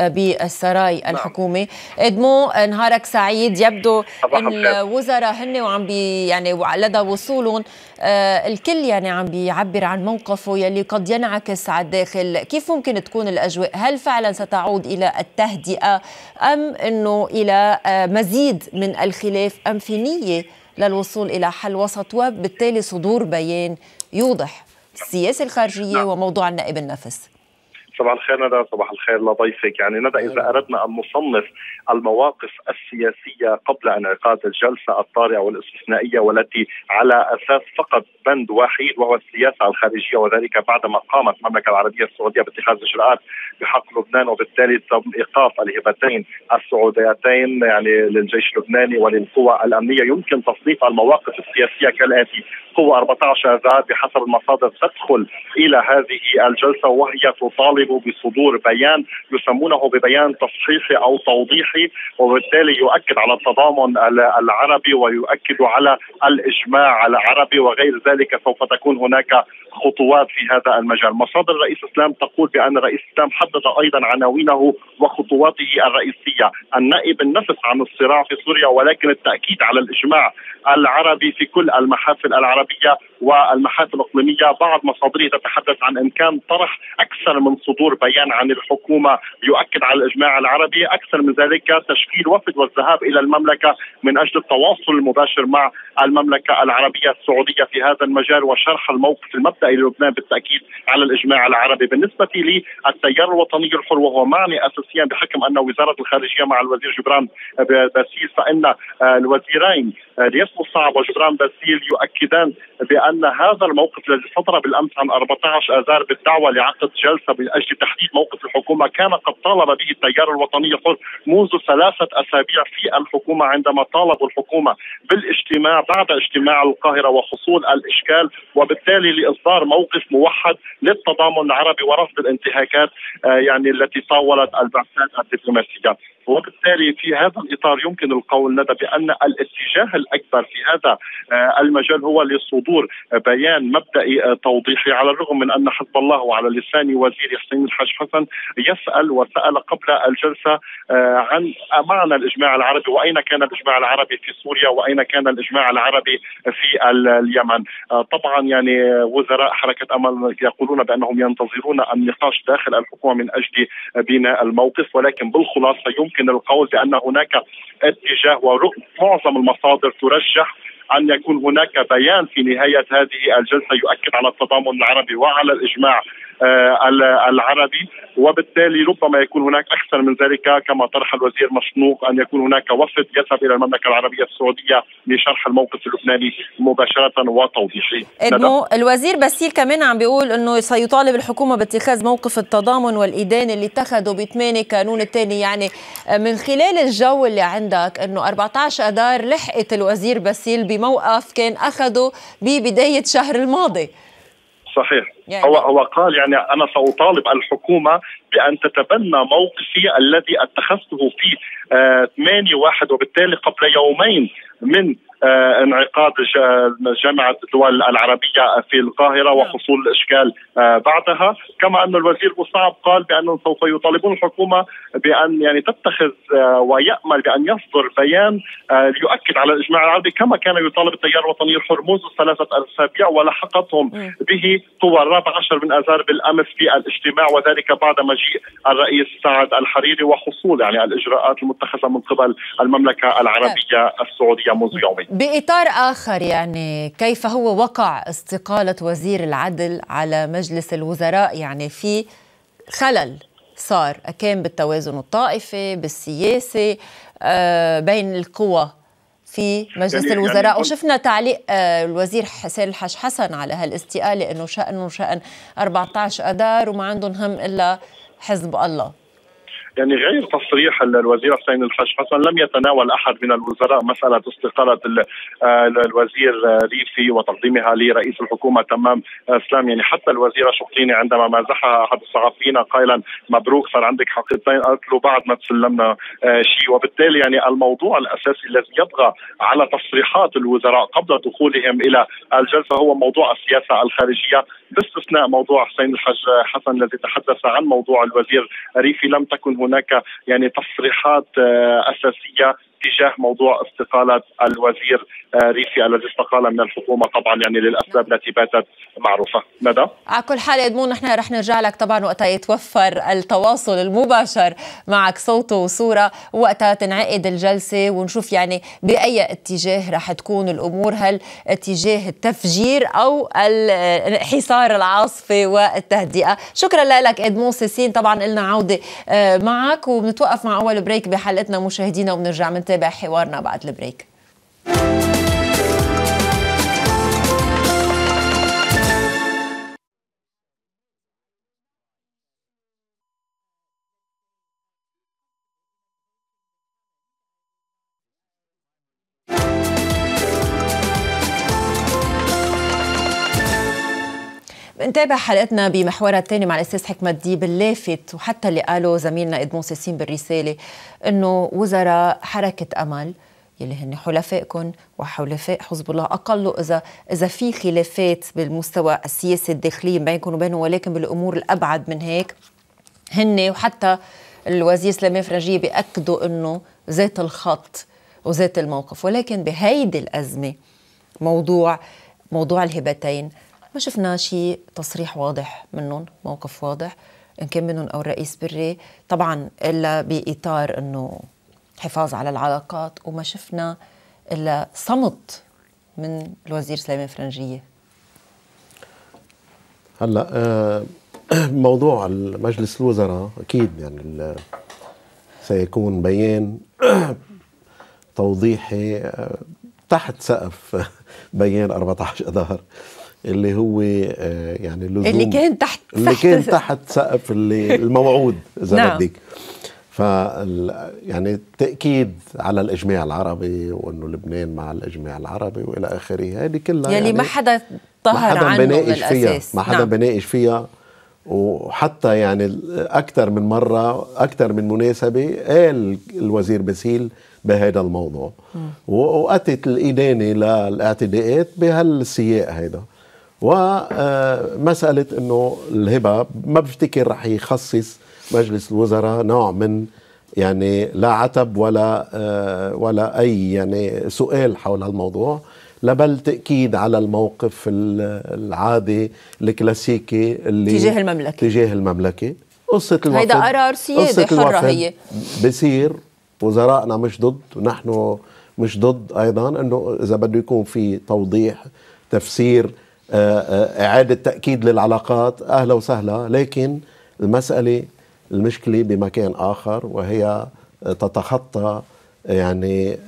بالسراي نعم. الحكومي ادمو نهارك سعيد يبدو ان الوزراء هن وعم بي يعني لدى وصولهم آه، الكل يعني عم بيعبر عن موقفه يلي قد ينعكس على الداخل كيف ممكن تكون الاجواء هل فعلا ستعود الى التهدئه ام انه الى آه، مزيد من الخلاف ام في نيه للوصول الى حل وسط وبالتالي صدور بيان يوضح السياسه الخارجيه نعم. وموضوع النائب النفس صباح الخير ندى صباح الخير لضيفك يعني ندى إذا أردنا أن نصنف المواقف السياسية قبل انعقاد الجلسة الطارئة والاستثنائية والتي على أساس فقط بند وحيد وهو السياسة الخارجية وذلك بعدما قامت المملكة العربية السعودية باتخاذ إجراءات بحق لبنان وبالتالي تم إيقاف الهبتين السعوديتين يعني للجيش اللبناني وللقوى الأمنية يمكن تصنيف المواقف السياسية كالآتي قوة 14 ذات بحسب المصادر تدخل إلى هذه الجلسة وهي تطالب طالبوا بصدور بيان يسمونه ببيان تصحيحي او توضيحي وبالتالي يؤكد على التضامن العربي ويؤكد على الاجماع العربي وغير ذلك سوف تكون هناك خطوات في هذا المجال مصادر الرئيس اسلام تقول بان الرئيس اسلام حدد ايضا عناوينه وخطواته الرئيسيه النائب النفس عن الصراع في سوريا ولكن التاكيد على الاجماع العربي في كل المحافل العربيه والمحافل الاقليميه بعض مصادره تتحدث عن امكان طرح اكثر من صدور بيان عن الحكومه يؤكد على الاجماع العربي اكثر من ذلك تشكيل وفد والذهاب الى المملكه من اجل التواصل المباشر مع المملكه العربيه السعوديه في هذا المجال وشرح الموقف المبدئي الى لبنان بالتاكيد على الاجماع العربي، بالنسبه لي التيار الوطني الحر وهو معني اساسيا بحكم ان وزاره الخارجيه مع الوزير جبران باسيل فان الوزيرين الياسر مصعب وجبران باسيل يؤكدان بان هذا الموقف الذي صدر بالامس عن 14 اذار بالدعوه لعقد جلسه من اجل تحديد موقف الحكومه كان قد طالب به التيار الوطني الحر منذ ثلاثه اسابيع في الحكومه عندما طالبوا الحكومه بالاجتماع بعد اجتماع القاهره وحصول الاشكال وبالتالي لاصدار اصدار موقف موحد للتضامن العربي ورفض الانتهاكات آه، يعني التي طاولت البعثات الدبلوماسيه، وبالتالي في هذا الاطار يمكن القول لدى بان الاتجاه الاكبر في هذا آه، المجال هو لصدور بيان مبدئي آه، توضيحي على الرغم من ان حزب الله وعلى لسان وزير حسين الحاج حسن يسال وسال قبل الجلسه آه، عن معنى الاجماع العربي واين كان الاجماع العربي في سوريا واين كان الاجماع العربي في اليمن طبعا يعني وزراء حركه امل يقولون بانهم ينتظرون النقاش داخل الحكومه من اجل بناء الموقف ولكن بالخلاصه يمكن يمكن القول بان هناك اتجاه معظم المصادر ترجح ان يكون هناك بيان في نهايه هذه الجلسه يؤكد على التضامن العربي وعلى الاجماع آه، العربي وبالتالي ربما يكون هناك اكثر من ذلك كما طرح الوزير مشنوق ان يكون هناك وفد يذهب الى المملكه العربيه السعوديه لشرح الموقف اللبناني مباشره وتوضيحه. انه الوزير باسيل كمان عم بيقول انه سيطالب الحكومه باتخاذ موقف التضامن والادانه اللي اتخذوا ب 8 كانون الثاني يعني من خلال الجو اللي عندك انه 14 اذار لحقت الوزير باسيل بموقف كان اخذه ببدايه شهر الماضي. صحيح يعني. هو هو قال يعني انا ساطالب الحكومه بان تتبنى موقفي الذي اتخذته في 8 آه، واحد وبالتالي قبل يومين من آه، انعقاد جامعه الدول العربيه في القاهره نعم. وحصول الاشكال آه، بعدها كما ان الوزير مصعب قال بانهم سوف يطالبون الحكومه بان يعني تتخذ آه، ويامل بان يصدر بيان ليؤكد على الاجماع العربي كما كان يطالب التيار الوطني الحر منذ ثلاثه اسابيع ولحقتهم نعم. به قوى الرابع عشر من اذار بالامس في الاجتماع وذلك بعد مجيء الرئيس سعد الحريري وحصول يعني الاجراءات المتخذه من قبل المملكه نعم. العربيه السعوديه منذ يومين باطار اخر يعني كيف هو وقع استقاله وزير العدل على مجلس الوزراء يعني في خلل صار كان بالتوازن الطائفي بالسياسي آه، بين القوى في مجلس يعني, يعني الوزراء يعني وشفنا تعليق آه، الوزير حسين الحاج حسن على هالاستقاله انه شانه شان 14 اذار وما عندهم هم الا حزب الله يعني غير تصريح الوزير حسين الحج حسن لم يتناول احد من الوزراء مساله استقاله آه، الوزير ريفي وتقديمها لرئيس الحكومه تمام اسلام آه، يعني حتى الوزيره شقيني عندما مازحها احد الصحفيين قائلا مبروك صار عندك حقيقتين قالت له بعد ما تسلمنا آه، شيء وبالتالي يعني الموضوع الاساسي الذي يطغى على تصريحات الوزراء قبل دخولهم الى الجلسه هو موضوع السياسه الخارجيه باستثناء موضوع حسين الحج حسن الذي تحدث عن موضوع الوزير ريفي لم تكن هناك هناك يعني تصريحات آه، اساسيه تجاه موضوع استقاله الوزير آه، ريفي الذي استقال من الحكومه طبعا يعني للاسباب التي باتت معروفه ندى على كل حال ادمون نحن رح نرجع لك طبعا وقتها يتوفر التواصل المباشر معك صوت وصوره وقتها تنعقد الجلسه ونشوف يعني باي اتجاه رح تكون الامور هل اتجاه التفجير او حصار العاصفه والتهدئه شكرا لك ادمون سيسين طبعا لنا عوده آه، معك وبنتوقف مع اول بريك بحلقتنا مشاهدينا وبنرجع من نتابع حوارنا بعد البريك نتابع حلقتنا بمحورها الثاني مع الاستاذ حكمه ديب اللافت وحتى اللي قاله زميلنا ادمون سيسين بالرساله انه وزراء حركه امل يلي هن حلفائكم وحلفاء حزب الله اقلوا اذا اذا في خلافات بالمستوى السياسي الداخلي بينكم وبينه ولكن بالامور الابعد من هيك هن وحتى الوزير سليمان فرنجيه بياكدوا انه ذات الخط وذات الموقف ولكن بهيدي الازمه موضوع موضوع الهبتين ما شفنا شيء تصريح واضح منهم موقف واضح ان كان منهم او الرئيس بري طبعا الا باطار انه حفاظ على العلاقات وما شفنا الا صمت من الوزير سليمان فرنجيه هلا آه، موضوع مجلس الوزراء اكيد يعني سيكون بيان توضيحي آه، تحت سقف بيان 14 اذار اللي هو آه، يعني اللزوم اللي كان تحت اللي كان تحت سقف اللي الموعود اذا نعم. بدك ف يعني تاكيد على الاجماع العربي وانه لبنان مع الاجماع العربي والى اخره هذه كلها يعني, يعني ما حدا طهر عنه حدا بناقش فيها ما حدا نعم. بناقش فيها وحتى يعني اكثر من مره اكثر من مناسبه قال الوزير باسيل بهذا الموضوع واتت الادانه للاعتداءات بهالسياق هذا ومسألة أنه الهبة ما بفتكر رح يخصص مجلس الوزراء نوع من يعني لا عتب ولا آه، ولا أي يعني سؤال حول هالموضوع لبل تأكيد على الموقف العادي الكلاسيكي اللي تجاه المملكة تجاه المملكة قصة الوفد هيدا قرار سيادي حرة هي بصير وزرائنا مش ضد ونحن مش ضد أيضا أنه إذا بده يكون في توضيح تفسير آه، آه، إعادة تأكيد للعلاقات أهلا وسهلا لكن المسألة المشكلة بمكان آخر وهي تتخطى يعني آه،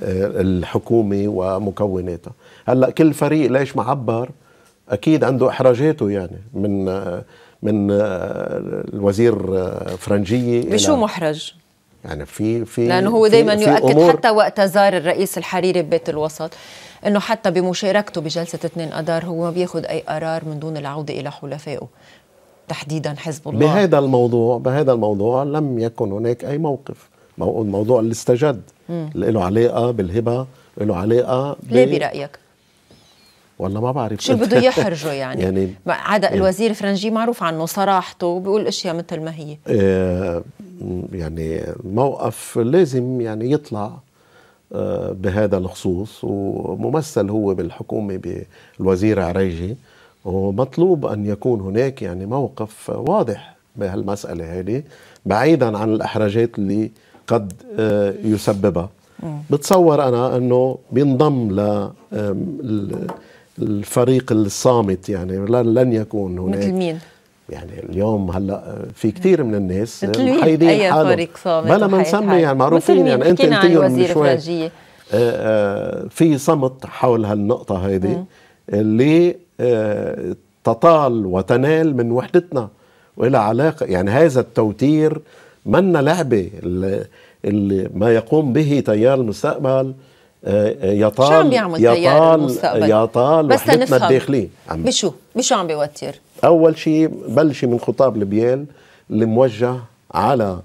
الحكومة ومكوناتها هلا كل فريق ليش معبر أكيد عنده إحراجاته يعني من من الوزير فرنجية بشو محرج؟ يعني في في لانه هو دايما يؤكد حتى وقت زار الرئيس الحريري ببيت الوسط انه حتى بمشاركته بجلسه 2 اذار هو ما بياخذ اي قرار من دون العوده الى حلفائه تحديدا حزب الله بهذا الموضوع بهذا الموضوع لم يكن هناك اي موقف موضوع اللي استجد اللي له علاقه بالهبه له علاقه ب... ليه برايك؟ والله ما بعرف شو بده يحرجه يعني, يعني عدا يعني الوزير فرنجي معروف عنه صراحته بيقول اشياء مثل ما هي آه، يعني موقف لازم يعني يطلع بهذا الخصوص وممثل هو بالحكومة بالوزير عريجي ومطلوب أن يكون هناك يعني موقف واضح بهالمسألة هذه بعيدا عن الإحراجات اللي قد آه، يسببها بتصور أنا أنه بينضم ل الفريق الصامت يعني لن يكون هناك مثل مين؟ يعني اليوم هلا في كثير من الناس طيب، محايدين حالهم بلا ما نسمي يعني معروفين يعني انت انت من شوي آه، آه، في صمت حول هالنقطه هيدي اللي آه، تطال وتنال من وحدتنا وإلى علاقة يعني هذا التوتير منا لعبة اللي ما يقوم به تيار المستقبل آه، آه، يطال شو عم بيعمل يطال يا يطال بس وحدتنا الداخليه بشو؟ بشو عم بيوتر؟ اول شيء بلشي من خطاب البيال اللي موجه على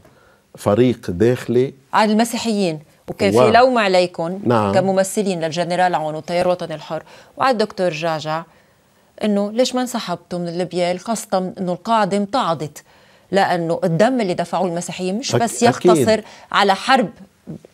فريق داخلي على المسيحيين وكان و... في لوم عليكم نعم. كممثلين للجنرال عون والتيار الوطني الحر وعلى الدكتور جعجع انه ليش ما انسحبتوا من البيال خاصه انه القاعده امتعضت لانه الدم اللي دفعوه المسيحيين مش بس يقتصر أكيد. على حرب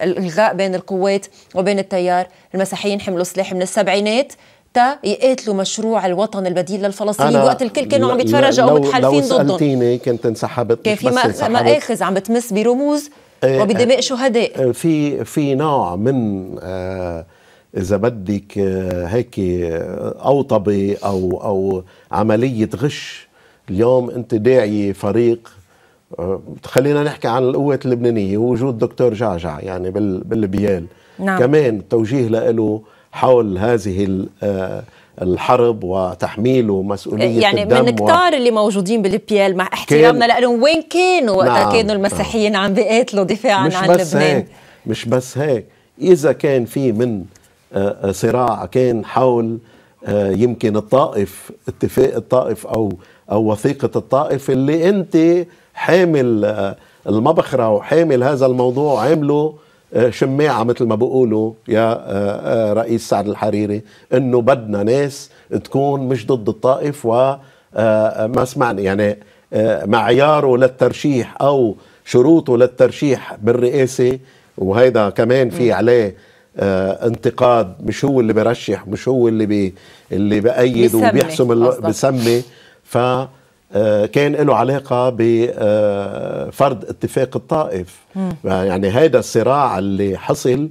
الغاء بين القوات وبين التيار المسيحيين حملوا سلاح من السبعينات تا يقاتلوا مشروع الوطن البديل للفلسطينيين وقت الكل كانوا عم يتفرجوا او متحالفين ضدهم لو سالتيني كنت انسحبت كان في مآخذ عم بتمس برموز إيه، وبدماء إيه، شهداء إيه، في في نوع من آه اذا بدك آه، هيك آه، اوطبه او او عمليه غش اليوم انت داعي فريق آه، خلينا نحكي عن القوات اللبنانيه وجود دكتور جعجع يعني بالبيال نعم. كمان توجيه له حول هذه آه، الحرب وتحميله مسؤوليه يعني الدم من كتار و... اللي موجودين بالبيال مع احترامنا كان... لهم وين كانوا وقتها نعم. كانوا المسيحيين نعم. عم بيقاتلوا دفاعا مش عن بس لبنان هيك. مش بس هيك اذا كان في من آه، صراع كان حول يمكن الطائف اتفاق الطائف او او وثيقه الطائف اللي انت حامل آه، المبخرة وحامل هذا الموضوع عامله آه، شماعة مثل ما بقولوا يا آه، رئيس سعد الحريري انه بدنا ناس تكون مش ضد الطائف وما سمعنا يعني معياره للترشيح او شروطه للترشيح بالرئاسة وهيدا كمان في عليه انتقاد مش هو اللي برشح مش هو اللي بي اللي بأيد وبيحسم بسمي ف آه، كان له علاقة بفرض آه، اتفاق الطائف يعني هذا الصراع اللي حصل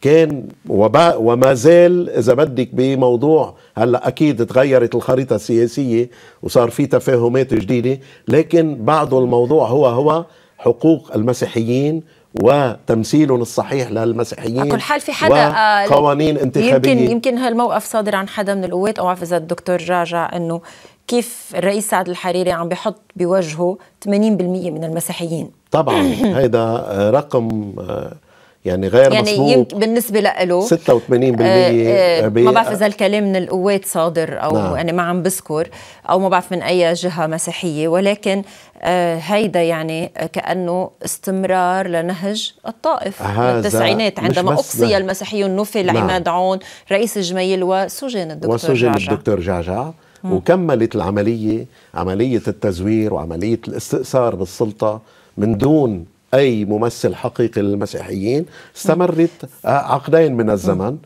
كان وما زال اذا بدك بموضوع هلا اكيد تغيرت الخريطه السياسيه وصار في تفاهمات جديده لكن بعض الموضوع هو هو حقوق المسيحيين وتمثيلهم الصحيح للمسيحيين على كل حال في حدا آه، قوانين انتخابيه يمكن يمكن هالموقف صادر عن حدا من القوات او اذا الدكتور جعجع انه كيف الرئيس سعد الحريري عم بحط بوجهه 80% من المسيحيين طبعا هيدا رقم آه، يعني غير يعني مسبوق يعني بالنسبه له 86% آه آه ما بعرف اذا الكلام من القوات صادر او نعم. يعني ما عم بذكر او ما بعرف من اي جهه مسيحيه ولكن آه هيدا يعني كانه استمرار لنهج الطائف التسعينات عندما اقصي المسيحيون النفل نعم. عماد عون رئيس الجميل وسجن الدكتور وسجن جعجع. الدكتور جعجع وكملت العمليه عمليه التزوير وعمليه الاستئثار بالسلطه من دون أي ممثل حقيقي للمسيحيين استمرت آه، عقدين من الزمن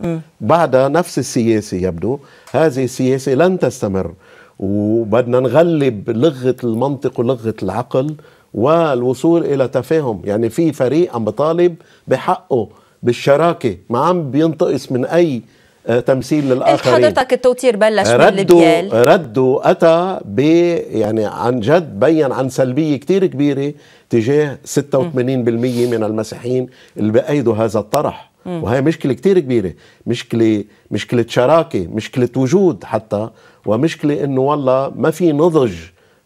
بعد نفس السياسة يبدو هذه السياسة لن تستمر وبدنا نغلب لغة المنطق ولغة العقل والوصول إلى تفاهم يعني في فريق عم بطالب بحقه بالشراكة ما عم بينتقص من أي آه، تمثيل للاخرين حضرتك التوتير بلش ردوا ردوا اتى ب يعني عن جد بين عن سلبيه كثير كبيره تجاه 86% من المسيحيين اللي بايدوا هذا الطرح وهي مشكله كثير كبيره مشكله مشكله شراكه مشكله وجود حتى ومشكله انه والله ما في نضج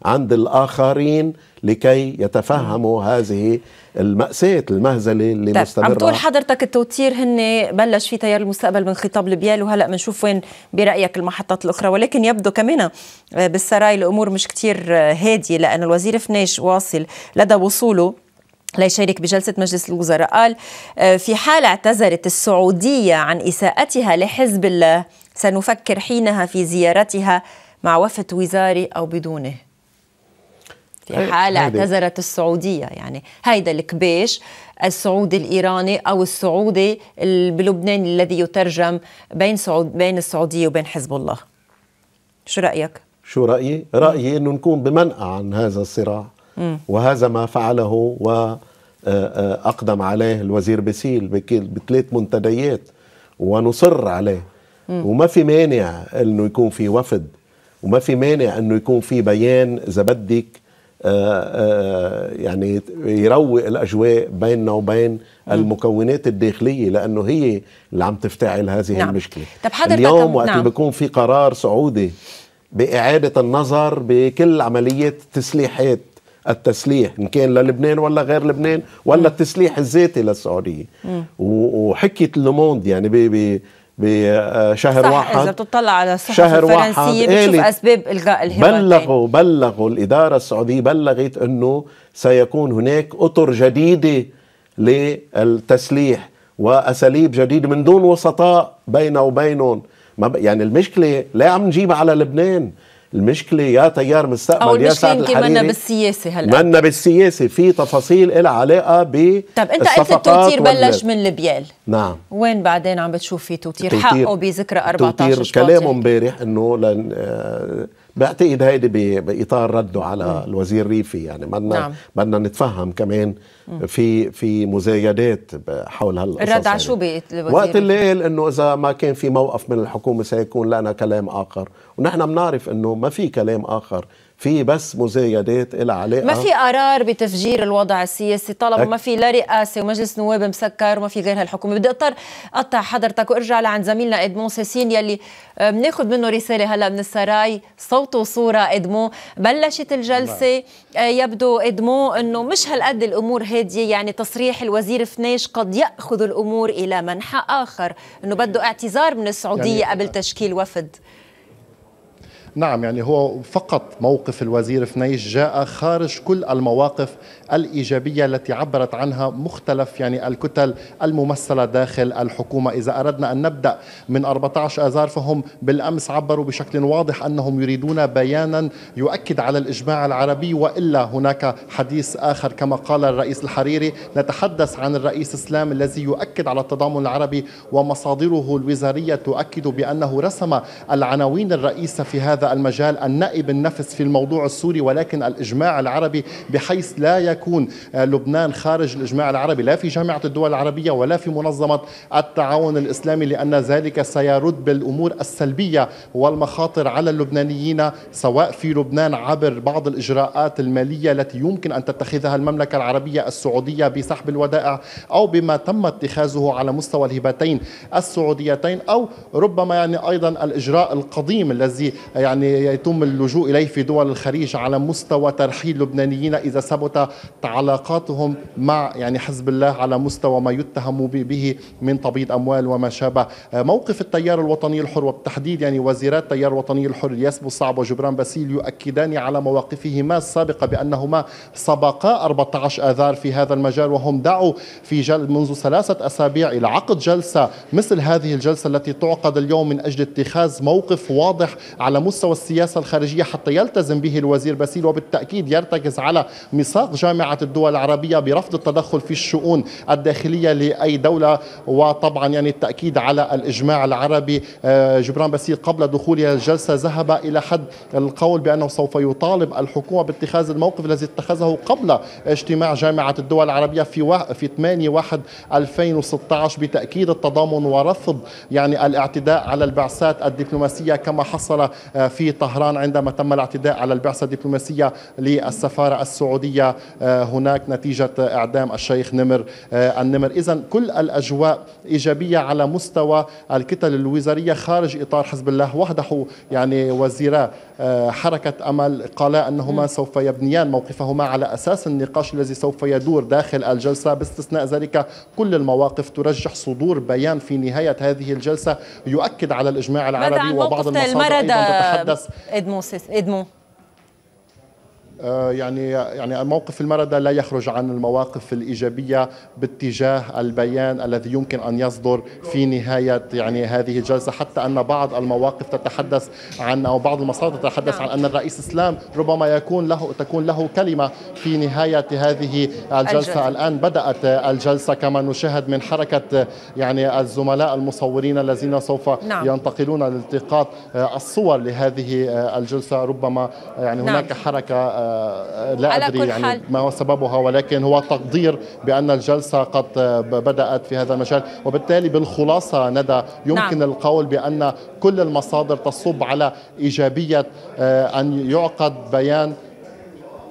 عند الآخرين لكي يتفهموا هذه المأساة المهزلة اللي طيب. مستمرة عم تقول حضرتك التوتير هن بلش في تيار المستقبل من خطاب لبيال وهلا بنشوف وين برأيك المحطات الأخرى ولكن يبدو كمان آه، بالسراي الأمور مش كتير آه، هادية لأن الوزير فنيش واصل لدى وصوله ليشارك بجلسة مجلس الوزراء قال آه، في حال اعتذرت السعودية عن إساءتها لحزب الله سنفكر حينها في زيارتها مع وفد وزاري أو بدونه في حال اعتذرت السعودية يعني هيدا الكبيش السعودي الإيراني أو السعودي بلبنان الذي يترجم بين, سعود بين السعودية وبين حزب الله شو رأيك؟ شو رأيي؟ رأيي أنه نكون بمنأى عن هذا الصراع م. وهذا ما فعله و آه، آه، أقدم عليه الوزير بسيل بثلاث منتديات ونصر عليه م. وما في مانع أنه يكون في وفد وما في مانع أنه يكون في بيان إذا بدك آه، آه، يعني يروق الاجواء بيننا وبين المكونات الداخليه لانه هي اللي عم تفتعل هذه نعم. المشكله طب حضرتك اليوم وقت نعم. بيكون في قرار سعودي باعاده النظر بكل عمليات تسليحات التسليح ان كان للبنان ولا غير لبنان ولا م. التسليح الذاتي للسعوديه م. وحكيت لوموند يعني ب بشهر صح واحد اذا بتطلع على الصحف شهر الفرنسيه واحد بتشوف إيه اسباب الغاء الهبه بلغوا بلغوا الاداره السعوديه بلغت انه سيكون هناك اطر جديده للتسليح واساليب جديده من دون وسطاء بينه وبينهم يعني المشكله لا عم نجيبها على لبنان المشكله يا تيار مستقبل يا سعد الحريري منا بالسياسه هلا منا بالسياسه في تفاصيل لها علاقه ب طب انت قلت التوتير بلش من لبيال نعم وين بعدين عم بتشوف في توتير, توتير حقه بذكرى 14 توتير كلامه امبارح انه لن آه بعتقد هيدي باطار رده على الوزير ريفي يعني بدنا نعم. بدنا نتفهم كمان في في مزايدات حول هالقصص الرد على يعني. شو وقت اللي قال انه اذا ما كان في موقف من الحكومه سيكون لنا كلام اخر ونحن بنعرف انه ما في كلام اخر في بس مزايدات لها علاقه ما في قرار بتفجير الوضع السياسي طالما ما في لا رئاسه ومجلس نواب مسكر وما في غير هالحكومه بدي اضطر اقطع حضرتك وارجع لعند زميلنا ادمون سيسين يلي بناخذ آه، منه رساله هلا من السراي صوت وصوره ادمون بلشت الجلسه نعم. آه، يبدو ادمون انه مش هالقد الامور هاديه يعني تصريح الوزير فناش قد ياخذ الامور الى منحى اخر انه بده إيه. اعتذار من السعوديه يعني قبل تشكيل وفد نعم يعني هو فقط موقف الوزير فنيش جاء خارج كل المواقف الإيجابية التي عبرت عنها مختلف يعني الكتل الممثلة داخل الحكومة إذا أردنا أن نبدأ من 14 آذار فهم بالأمس عبروا بشكل واضح أنهم يريدون بيانا يؤكد على الإجماع العربي وإلا هناك حديث آخر كما قال الرئيس الحريري نتحدث عن الرئيس اسلام الذي يؤكد على التضامن العربي ومصادره الوزارية تؤكد بأنه رسم العناوين الرئيسة في هذا المجال النائب النفس في الموضوع السوري ولكن الإجماع العربي بحيث لا يكون آه، لبنان خارج الإجماع العربي لا في جامعة الدول العربية ولا في منظمة التعاون الإسلامي لأن ذلك سيرد بالأمور السلبية والمخاطر على اللبنانيين سواء في لبنان عبر بعض الإجراءات المالية التي يمكن أن تتخذها المملكة العربية السعودية بسحب الودائع أو بما تم اتخاذه على مستوى الهبتين السعوديتين أو ربما يعني أيضا الإجراء القديم الذي يعني يتم اللجوء إليه في دول الخليج على مستوى ترحيل لبنانيين إذا ثبت تعلاقاتهم مع يعني حزب الله على مستوى ما يتهم به من تبييض اموال وما شابه آه، موقف التيار الوطني الحر وبالتحديد يعني وزيرات التيار الوطني الحر الياس الصعب وجبران باسيل يؤكدان على مواقفهما السابقه بانهما سبقا 14 اذار في هذا المجال وهم دعوا في جل منذ ثلاثه اسابيع الى عقد جلسه مثل هذه الجلسه التي تعقد اليوم من اجل اتخاذ موقف واضح على مستوى السياسه الخارجيه حتى يلتزم به الوزير باسيل وبالتاكيد يرتكز على ميثاق جامع جامعة الدول العربية برفض التدخل في الشؤون الداخلية لأي دولة وطبعا يعني التأكيد على الإجماع العربي آه، جبران باسيل قبل دخوله الجلسة ذهب إلى حد القول بأنه سوف يطالب الحكومة باتخاذ الموقف الذي اتخذه قبل اجتماع جامعة الدول العربية في في 8 1 2016 بتأكيد التضامن ورفض يعني الاعتداء على البعثات الدبلوماسية كما حصل آه، في طهران عندما تم الاعتداء على البعثة الدبلوماسية للسفارة السعودية آه، آه، هناك نتيجة إعدام الشيخ نمر آه، النمر إذا كل الأجواء إيجابية على مستوى الكتل الوزارية خارج إطار حزب الله وحده يعني وزيرا آه، حركة أمل قالا أنهما سوف يبنيان موقفهما على أساس النقاش الذي سوف يدور داخل الجلسة باستثناء ذلك كل المواقف ترجح صدور بيان في نهاية هذه الجلسة يؤكد على الإجماع العربي وبعض المصادر أيضا تتحدث إدمو, إدمو آه، يعني يعني موقف المرأة لا يخرج عن المواقف الإيجابية باتجاه البيان الذي يمكن أن يصدر في نهاية يعني هذه الجلسة حتى أن بعض المواقف تتحدث عن أو بعض المصادر تتحدث عن أن الرئيس إسلام ربما يكون له تكون له كلمة في نهاية هذه الجلسة الآن بدأت الجلسة كما نشاهد من حركة يعني الزملاء المصورين الذين سوف نعم. ينتقلون لالتقاط آه، الصور لهذه آه، الجلسة ربما يعني نعم. هناك حركة لا أدري يعني ما هو سببها ولكن هو تقدير بأن الجلسة قد بدأت في هذا المجال وبالتالي بالخلاصة ندى يمكن نعم. القول بأن كل المصادر تصب على إيجابية آه، أن يعقد بيان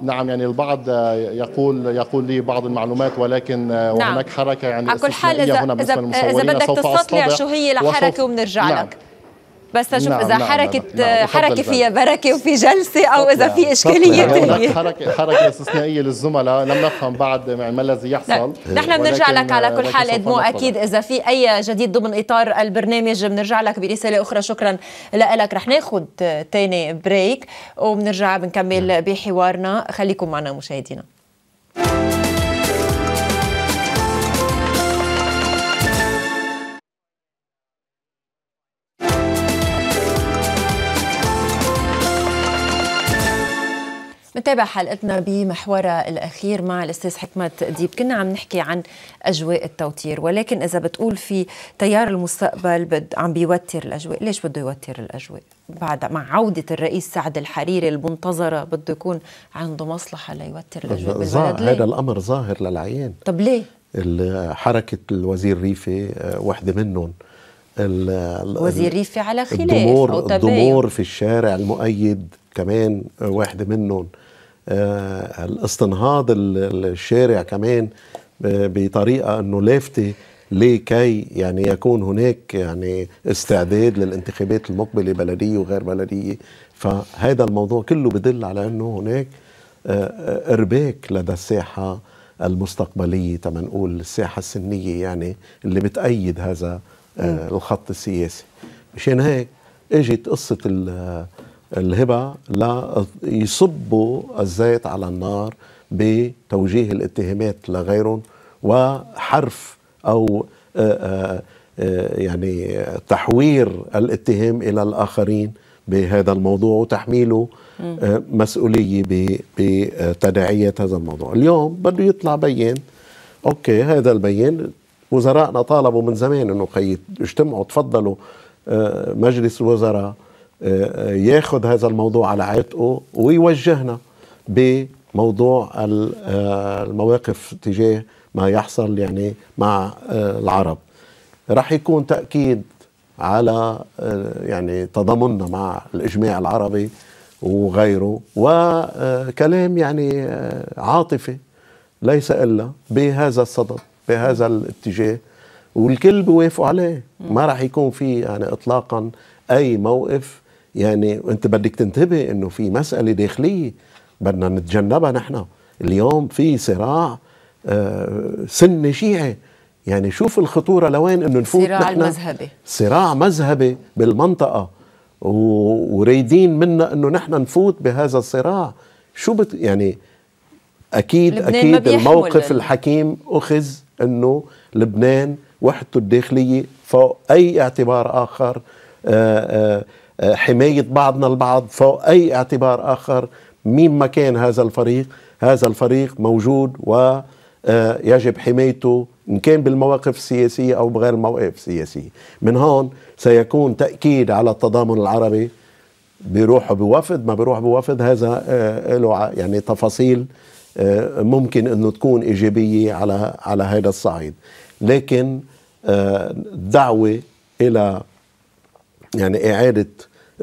نعم يعني البعض آه، يقول يقول لي بعض المعلومات ولكن آه، نعم. وهناك حركه يعني على كل حال اذا اذا بدك تستطلع شو هي الحركه وبنرجع نعم. لك بس اشوف نعم اذا نعم حركه نعم, نعم، حركه فيها بركه وفي جلسه او اذا نعم، في اشكاليه حركه حركه استثنائيه للزملاء لم نفهم بعد يعني ما الذي نعم. يحصل نحن بنرجع لك على كل حال ادمو اكيد اذا في اي جديد ضمن اطار البرنامج بنرجع لك برساله اخرى شكرا لك رح ناخذ تاني بريك وبنرجع بنكمل بحوارنا خليكم معنا مشاهدينا نتابع حلقتنا بمحورها الأخير مع الأستاذ حكمة ديب كنا عم نحكي عن أجواء التوتير ولكن إذا بتقول في تيار المستقبل بد عم بيوتر الأجواء ليش بده يوتر الأجواء بعد مع عودة الرئيس سعد الحريري المنتظرة بده يكون عنده مصلحة ليوتر الأجواء بالبلد هذا الأمر ظاهر للعيان طب ليه؟ حركة الوزير ريفي آه، وحدة منهم وزير ريفي على خلاف الدمور, الدمور في الشارع المؤيد كمان آه، واحدة منهم آه، الاستنهاض الشارع كمان آه، بطريقه انه لافته لكي يعني يكون هناك يعني استعداد للانتخابات المقبله بلديه وغير بلديه فهذا الموضوع كله بدل على انه هناك آه، ارباك لدى الساحه المستقبليه تما نقول الساحه السنيه يعني اللي بتأيد هذا الخط السياسي مشان هيك اجت قصه الهبة ليصبوا الزيت على النار بتوجيه الاتهامات لغيرهم وحرف أو آه، آه، آه، يعني تحوير الاتهام إلى الآخرين بهذا الموضوع وتحميله مسؤولية بتداعيات هذا الموضوع اليوم بده يطلع بيان أوكي هذا البيان وزرائنا طالبوا من زمان أنه يجتمعوا تفضلوا مجلس الوزراء ياخذ هذا الموضوع على عاتقه ويوجهنا بموضوع آه، المواقف تجاه ما يحصل يعني مع آه، العرب راح يكون تاكيد على آه، يعني تضامننا مع الاجماع العربي وغيره وكلام يعني عاطفي ليس الا بهذا الصدد بهذا الاتجاه والكل بيوافقوا عليه ما راح يكون في يعني اطلاقا اي موقف يعني انت بدك تنتبه انه في مساله داخليه بدنا نتجنبها نحن اليوم في صراع آه، سني شيعي يعني شوف الخطوره لوين انه نفوت صراع نحن مذهبي صراع مذهبي بالمنطقه ورايدين منا انه نحن نفوت بهذا الصراع شو بت يعني اكيد اكيد الموقف الحكيم اخذ انه لبنان وحدته الداخليه فوق اي اعتبار اخر آآ آه، آآ آه، آه، حماية بعضنا البعض فوق أي اعتبار آخر مين ما كان هذا الفريق هذا الفريق موجود ويجب آه، حمايته إن كان بالمواقف السياسية أو بغير المواقف السياسية من هون سيكون تأكيد على التضامن العربي بيروح بوفد ما بيروح بوفد هذا آه، له يعني تفاصيل ممكن انه تكون ايجابيه على على هذا الصعيد لكن الدعوه الى يعني إعادة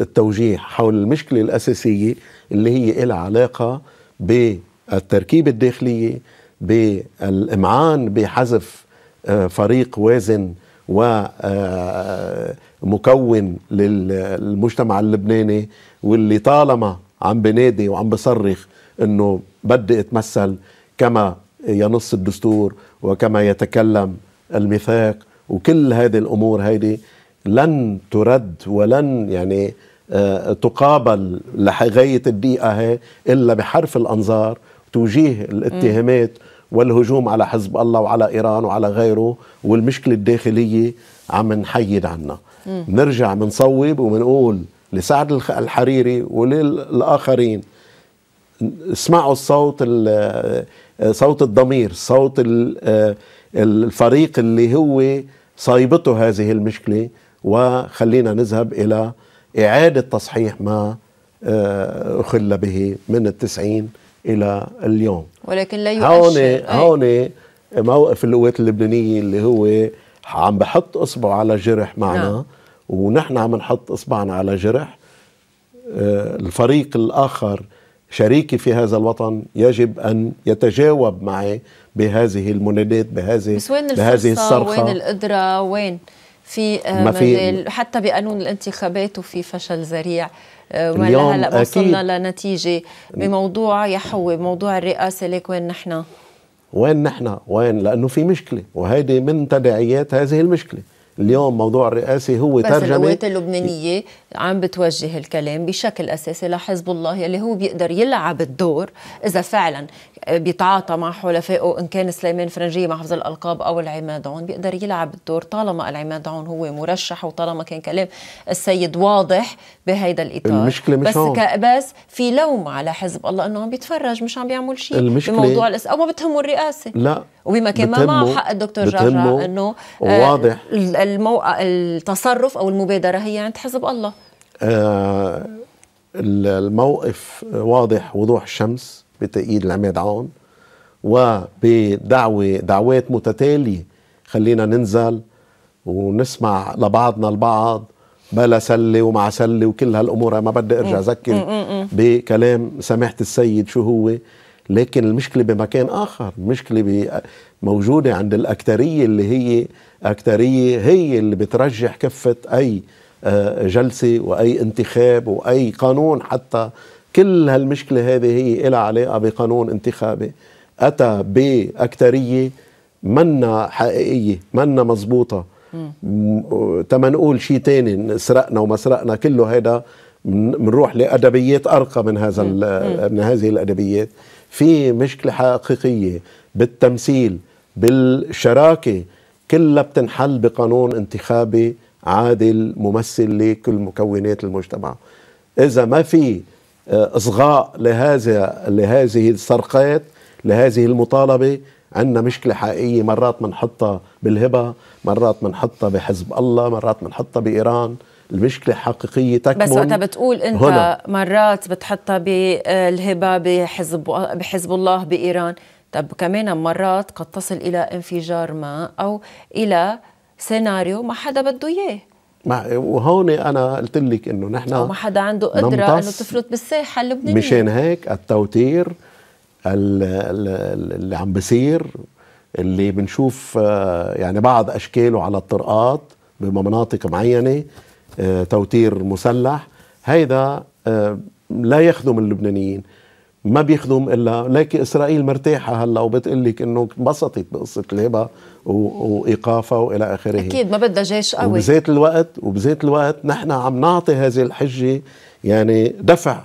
التوجيه حول المشكلة الأساسية اللي هي لها علاقة بالتركيبة الداخلية بالإمعان بحذف آه، فريق وازن ومكون آه، للمجتمع اللبناني واللي طالما عم بنادي وعم بصرخ انه بدي اتمثل كما ينص الدستور وكما يتكلم الميثاق وكل هذه الامور هيدي لن ترد ولن يعني آه، تقابل لغاية الدقيقة هي إلا بحرف الأنظار توجيه الاتهامات والهجوم على حزب الله وعلى إيران وعلى غيره والمشكلة الداخلية عم نحيد عنا نرجع منصوب وبنقول لسعد الحريري وللآخرين اسمعوا الصوت آه، صوت الضمير صوت آه، الفريق اللي هو صايبته هذه المشكله وخلينا نذهب إلى إعادة تصحيح ما آه، أخل به من التسعين إلى اليوم ولكن لا يؤشر هون هون موقف القوات اللبنانية اللي هو عم بحط إصبعه على جرح معنا نعم. ونحن عم نحط إصبعنا على جرح آه، الفريق الآخر شريكي في هذا الوطن يجب أن يتجاوب معي بهذه المنادات بهذه بس وين بهذه الصرخة وين القدرة وين في, آه، ما في حتى بقانون الانتخابات وفي فشل ذريع آه، ولا هلا وصلنا لنتيجه بموضوع يا حوي موضوع الرئاسه ليك وين نحن؟ وين نحن؟ وين؟ لانه في مشكله وهيدي من تداعيات هذه المشكله اليوم موضوع الرئاسه هو بس ترجمه بس القوات اللبنانيه عم بتوجه الكلام بشكل اساسي لحزب الله يلي هو بيقدر يلعب الدور اذا فعلا بيتعاطى مع حلفائه ان كان سليمان فرنجيه مع حفظ الالقاب او العماد عون بيقدر يلعب الدور طالما العماد عون هو مرشح وطالما كان كلام السيد واضح بهيدا الاطار المشكله مش بس هون. بس في لوم على حزب الله انه عم بيتفرج مش عم بيعمل شيء المشكلة بموضوع الاس او ما بتهمه الرئاسه لا وبما كان ما معه حق الدكتور جعجع انه آه، واضح الموقع التصرف او المبادره هي عند حزب الله آه، الموقف واضح وضوح الشمس بتأييد العماد عون وبدعوة دعوات متتالية خلينا ننزل ونسمع لبعضنا البعض بلا سلة ومع سلة وكل هالأمور ما بدي أرجع أذكر بكلام سماحة السيد شو هو لكن المشكلة بمكان آخر المشكلة موجودة عند الأكترية اللي هي أكترية هي اللي بترجح كفة أي جلسة وأي انتخاب وأي قانون حتى كل هالمشكلة هذه هي لها علاقة بقانون انتخابي أتى بأكترية منا حقيقية منا مزبوطة تما نقول شيء تاني سرقنا وما سرقنا كله هذا بنروح لأدبيات أرقى من هذا من هذه الأدبيات في مشكلة حقيقية بالتمثيل بالشراكة كلها بتنحل بقانون انتخابي عادل ممثل لكل مكونات المجتمع إذا ما في آه، إصغاء لهذا لهذه السرقات لهذه المطالبة عندنا مشكلة حقيقية مرات بنحطها بالهبة مرات بنحطها بحزب الله مرات بنحطها بإيران المشكلة حقيقية تكمن بس وقتها بتقول أنت هنا. مرات بتحطها بالهبة بحزب, بحزب الله بإيران طب كمان مرات قد تصل إلى انفجار ما أو إلى سيناريو ما حدا بده اياه ما وهون انا قلت لك انه نحن ما حدا عنده قدره انه تفلت بالساحه اللبنانيه مشان هيك التوتير اللي عم بصير اللي بنشوف آه، يعني بعض اشكاله على الطرقات بمناطق معينه آه، توتير مسلح هيدا آه، لا يخدم اللبنانيين ما بيخدم الا ليك اسرائيل مرتاحه هلا وبتقول لك انه انبسطت بقصه ليبا وايقافها والى اخره اكيد ما بدها جيش قوي وبذات الوقت وبذات الوقت نحن عم نعطي هذه الحجه يعني دفع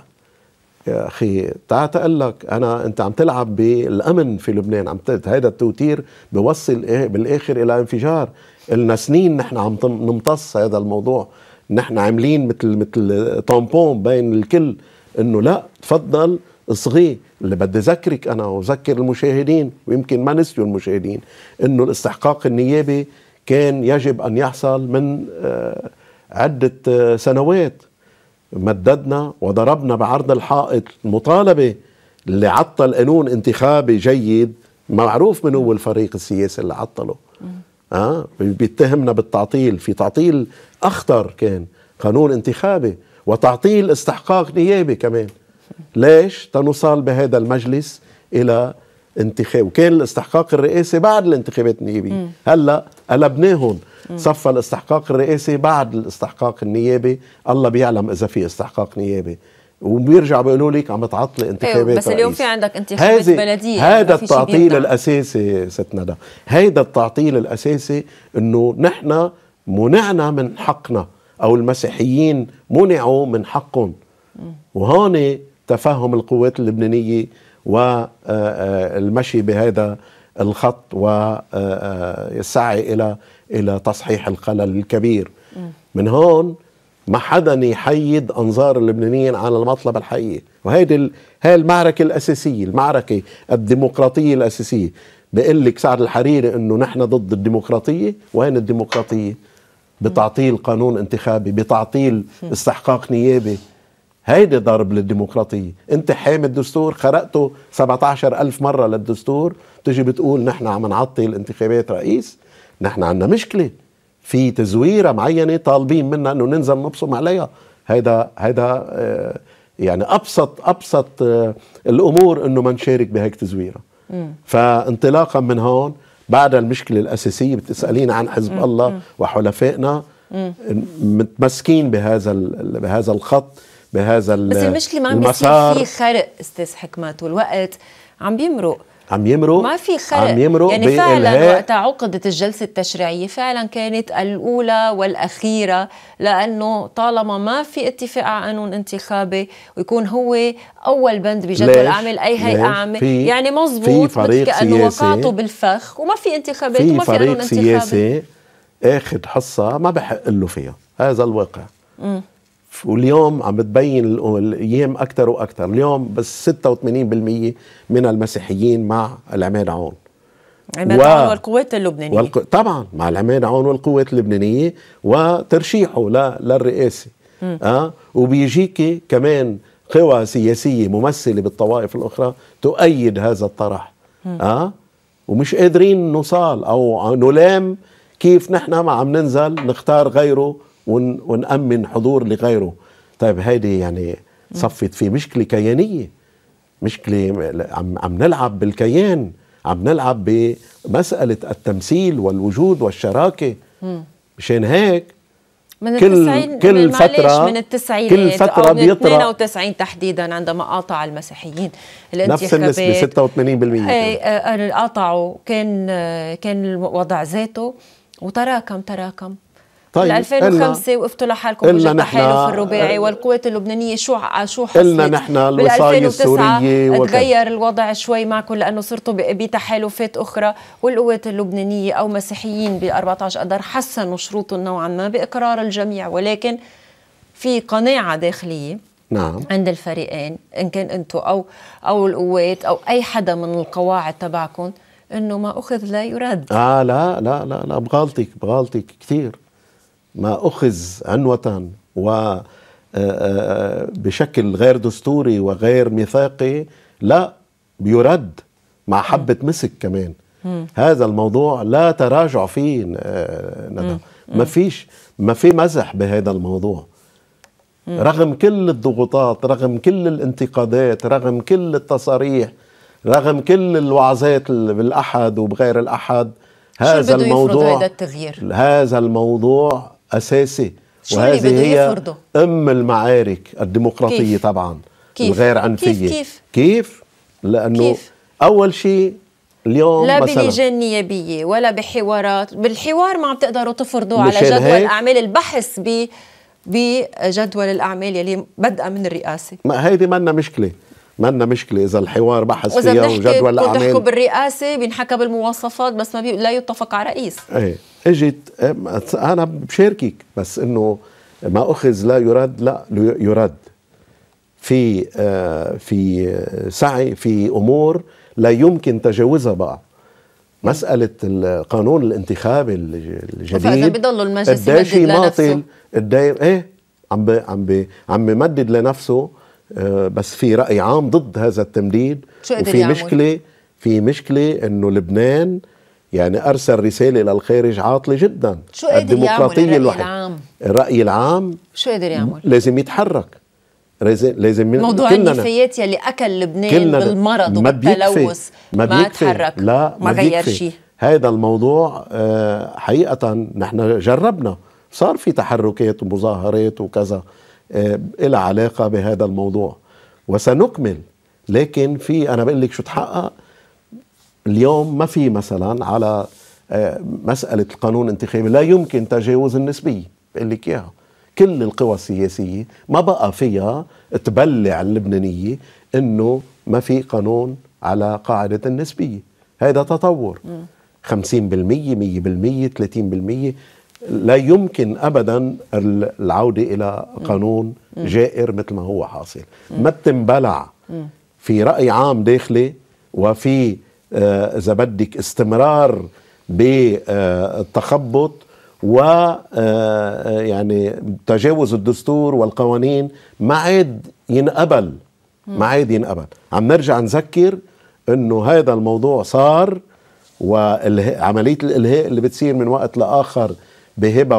يا اخي تعال لك انا انت عم تلعب بالامن في لبنان عم هذا التوتير بوصل إيه، بالاخر الى انفجار لنا سنين نحن عم نمتص هذا الموضوع نحن عاملين مثل مثل طامبون بين الكل انه لا تفضل صغير اللي بدي اذكرك انا واذكر المشاهدين ويمكن ما نسيوا المشاهدين انه الاستحقاق النيابي كان يجب ان يحصل من آه، عده آه، سنوات مددنا وضربنا بعرض الحائط مطالبه اللي عطل قانون انتخابي جيد معروف من هو الفريق السياسي اللي عطله اه بيتهمنا بالتعطيل في تعطيل اخطر كان قانون انتخابي وتعطيل استحقاق نيابي كمان ليش تنوصل بهذا المجلس إلى انتخاب وكان الاستحقاق الرئاسي بعد الانتخابات النيابية هلأ قلبناهم صفى الاستحقاق الرئاسي بعد الاستحقاق النيابي الله بيعلم إذا في استحقاق نيابي وبيرجعوا بيقولوا لك عم تعطل أيوة، انتخابات أيوه بس اليوم في عندك انتخابات بلديه هذا التعطيل الاساسي ست ندى هذا التعطيل الاساسي انه نحن منعنا من حقنا او المسيحيين منعوا من حقهم وهون تفهم القوات اللبنانية والمشي آه، آه، بهذا الخط والسعي آه، إلى إلى تصحيح الخلل الكبير من هون ما حدا يحيد انظار اللبنانيين على المطلب الحقيقي وهيدي هاي المعركه الاساسيه المعركه الديمقراطيه الاساسيه بقول لك سعد الحريري انه نحن ضد الديمقراطيه وين الديمقراطيه بتعطيل قانون انتخابي بتعطيل استحقاق نيابي هيدي ضرب للديمقراطية أنت حامي الدستور خرقته 17 ألف مرة للدستور تجي بتقول نحن عم نعطل انتخابات رئيس نحن عندنا مشكلة في تزويرة معينة طالبين منا أنه ننزل نبصم عليها هيدا هيدا آه، يعني أبسط أبسط آه، الأمور أنه ما نشارك بهيك تزويرة فانطلاقا من هون بعد المشكلة الأساسية بتسألين عن حزب الله وحلفائنا متمسكين بهذا بهذا الخط بهذا بس المشكله ما عم بيصير في خرق استاذ حكمت والوقت عم بيمرق عم يمرق ما في خرق عم يمرق يعني فعلا وقت عقدت الجلسه التشريعيه فعلا كانت الاولى والاخيره لانه طالما ما في اتفاق على قانون انتخابي ويكون هو اول بند بجدول اعمل اي هيئه عامه يعني مزبوط فريق كانه وقعته بالفخ وما في انتخابات وما في قانون انتخابي سياسي اخذ حصه ما بحق له فيها هذا الواقع م. واليوم عم بتبين الايام اكثر واكثر اليوم بس 86% من المسيحيين مع العماد عون عماد و... عون والقوات اللبنانيه والق... طبعا مع العماد عون والقوات اللبنانيه وترشيحه ل... للرئاسه أه؟ وبيجيكي كمان قوى سياسيه ممثله بالطوائف الاخرى تؤيد هذا الطرح م. أه؟ ومش قادرين نصال او نلام كيف نحن ما عم ننزل نختار غيره ون ونأمن حضور لغيره طيب هذه يعني صفت في مشكلة كيانية مشكلة عم, عم نلعب بالكيان عم نلعب بمسألة التمثيل والوجود والشراكة مشان هيك من كل كل من فترة من التسعينات كل فترة من بيطرى 92 تحديدا عندما قاطع المسيحيين نفس النسبة 86% ايه آه، آه، قاطعوا كان آه، كان الوضع ذاته وتراكم تراكم طيب 2005 وقفتوا لحالكم وجدتوا تحالف الرباعي والقوات اللبنانيه شو شو حصلت قلنا نحن الوصايه السوريه تغير الوضع شوي معكم لانه صرتوا بتحالفات اخرى والقوات اللبنانيه او مسيحيين ب 14 اذار حسنوا شروطهم نوعا ما باقرار الجميع ولكن في قناعه داخليه نعم عند الفريقين ان كان انتم او او القوات او اي حدا من القواعد تبعكم انه ما اخذ لا يرد اه لا لا لا لا بغلطك بغلطك كثير ما أخذ عنوة و آه، آه، بشكل غير دستوري وغير ميثاقي لا بيرد مع حبة مسك كمان هذا الموضوع لا تراجع فيه آه، ندى ما فيش ما في مزح بهذا الموضوع رغم كل الضغوطات رغم كل الانتقادات رغم كل التصاريح رغم كل الوعظات بالأحد وبغير الأحد هذا الموضوع هذا, هذا الموضوع اساسي وهذه هي يفرضه. ام المعارك الديمقراطيه كيف؟ طبعا كيف؟ الغير عنفيه كيف كيف, كيف؟ لانه كيف؟ اول شيء اليوم لا بلجان نيابيه ولا بحوارات بالحوار ما عم تقدروا تفرضوا على جدول اعمال البحث ب بجدول الاعمال يلي بدأ من الرئاسه ما هيدي منا مشكله ما لنا مشكله اذا الحوار بحث فيها وجدول اعمال بيحكوا بالرئاسه بينحكى بالمواصفات بس ما بي... لا يتفق على رئيس ايه اجت إيه، انا بشاركك بس انه ما اخذ لا يرد لا يرد في آه، في سعي في امور لا يمكن تجاوزها بقى مسألة القانون الانتخابي الجديد فإذا بضل المجلس يمدد لنفسه قديش ايه عم بي عم بي عم بمدد لنفسه آه، بس في راي عام ضد هذا التمديد شو وفي يعمل؟ مشكله في مشكله انه لبنان يعني ارسل رساله للخارج عاطله جدا شو قادر الديمقراطيه يعمل الراي العام الراي العام شو قادر يعمل لازم يتحرك لازم لازم موضوع النفايات يلي اكل لبنان بالمرض وبالتلوث ما, ما تحرك لا ما غير شيء هذا الموضوع آه، حقيقه نحن جربنا صار في تحركات ومظاهرات وكذا آه، إلى علاقة بهذا الموضوع وسنكمل لكن في أنا بقول لك شو تحقق اليوم ما في مثلا على آه، مسألة القانون الانتخابي لا يمكن تجاوز النسبية بقول لك إياها كل القوى السياسية ما بقى فيها تبلع اللبنانية إنه ما في قانون على قاعدة النسبية هذا تطور 50% 100% 30% لا يمكن ابدا العوده الى قانون جائر مثل ما هو حاصل ما تنبلع في راي عام داخلي وفي آه، اذا بدك استمرار بالتخبط آه، و آه، يعني تجاوز الدستور والقوانين ما عاد ينقبل ما عاد ينقبل عم نرجع نذكر انه هذا الموضوع صار وعمليه الالهاء اللي بتصير من وقت لاخر بهبة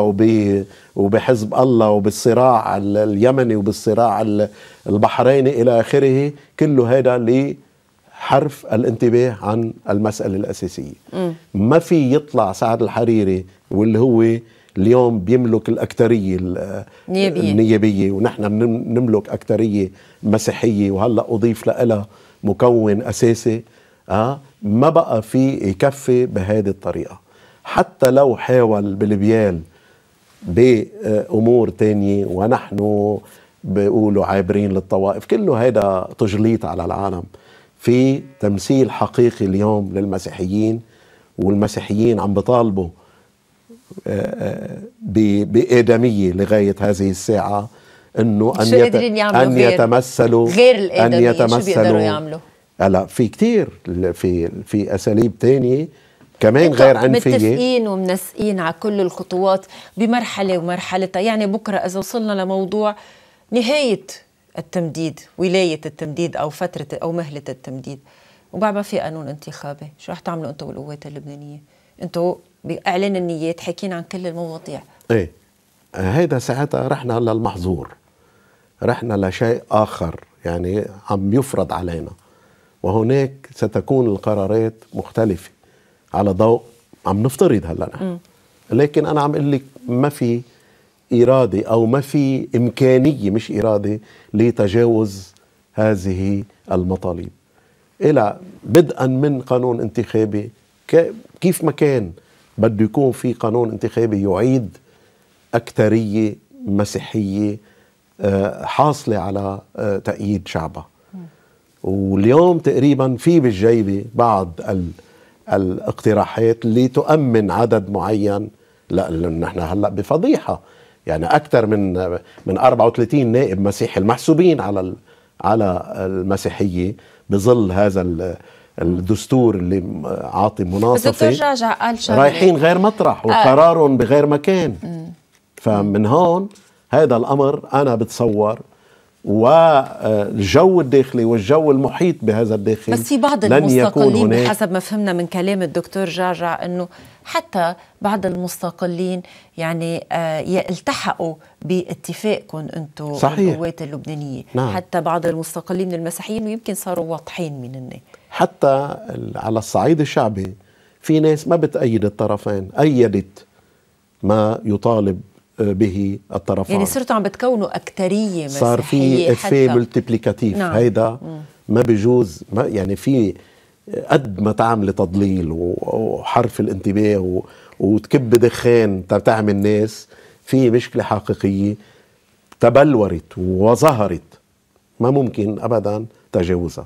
وبحزب الله وبالصراع اليمني وبالصراع البحريني إلى آخره كل هذا لحرف الانتباه عن المسألة الأساسية م. ما في يطلع سعد الحريري واللي هو اليوم بيملك الأكترية النيابية, النيابية ونحن نملك أكترية مسيحية وهلأ أضيف لها مكون أساسي أه ما بقى في يكفي بهذه الطريقة حتى لو حاول بلبيان بأمور تانية ونحن بيقولوا عابرين للطوائف كله هذا تجليط على العالم في تمثيل حقيقي اليوم للمسيحيين والمسيحيين عم بطالبوا آه، آه، بآدمية لغاية هذه الساعة انه ان يت... ان يتمثلوا غير الآدمية شو بيقدروا يعملوا؟ هلا في كتير في في اساليب تانية كمان غير عنفيه متفقين ومنسقين على كل الخطوات بمرحله ومرحلتها طيب، يعني بكره اذا وصلنا لموضوع نهايه التمديد ولايه التمديد او فتره او مهله التمديد وبعد ما في قانون انتخابي شو رح تعملوا انتم والقوات اللبنانيه انتم باعلان النيات حاكيين عن كل المواضيع ايه هيدا ساعتها رحنا للمحظور رحنا لشيء اخر يعني عم يفرض علينا وهناك ستكون القرارات مختلفه على ضوء عم نفترض هلا نحن لكن انا عم اقول لك ما في اراده او ما في امكانيه مش اراده لتجاوز هذه المطالب الى بدءا من قانون انتخابي كيف ما كان بده يكون في قانون انتخابي يعيد اكثريه مسيحيه آه، حاصله على آه، تأييد شعبها واليوم تقريبا في بالجيبه بعض ال الاقتراحات لتؤمن عدد معين لا نحن هلا بفضيحه يعني اكثر من من 34 نائب مسيحي المحسوبين على على المسيحيه بظل هذا الدستور اللي عاطي مناصفه قال شغله رايحين غير مطرح آه. وقرارهم بغير مكان فمن هون هذا الامر انا بتصور والجو الداخلي والجو المحيط بهذا الداخل بس في بعض المستقلين بحسب ما فهمنا من كلام الدكتور جعجع انه حتى بعض المستقلين يعني آه، التحقوا باتفاقكم انتم القوات اللبنانيه نعم. حتى بعض المستقلين من المسيحيين ويمكن صاروا واضحين من الناس حتى على الصعيد الشعبي في ناس ما بتأيد الطرفين أيدت ما يطالب به الطرفان يعني صرتوا عم بتكونوا أكترية مسيحية صار في إفي ملتبليكاتيف نعم. هيدا ما بجوز ما يعني في قد ما تعمل تضليل وحرف الانتباه وتكب دخان تعمل الناس في مشكلة حقيقية تبلورت وظهرت ما ممكن أبدا تجاوزها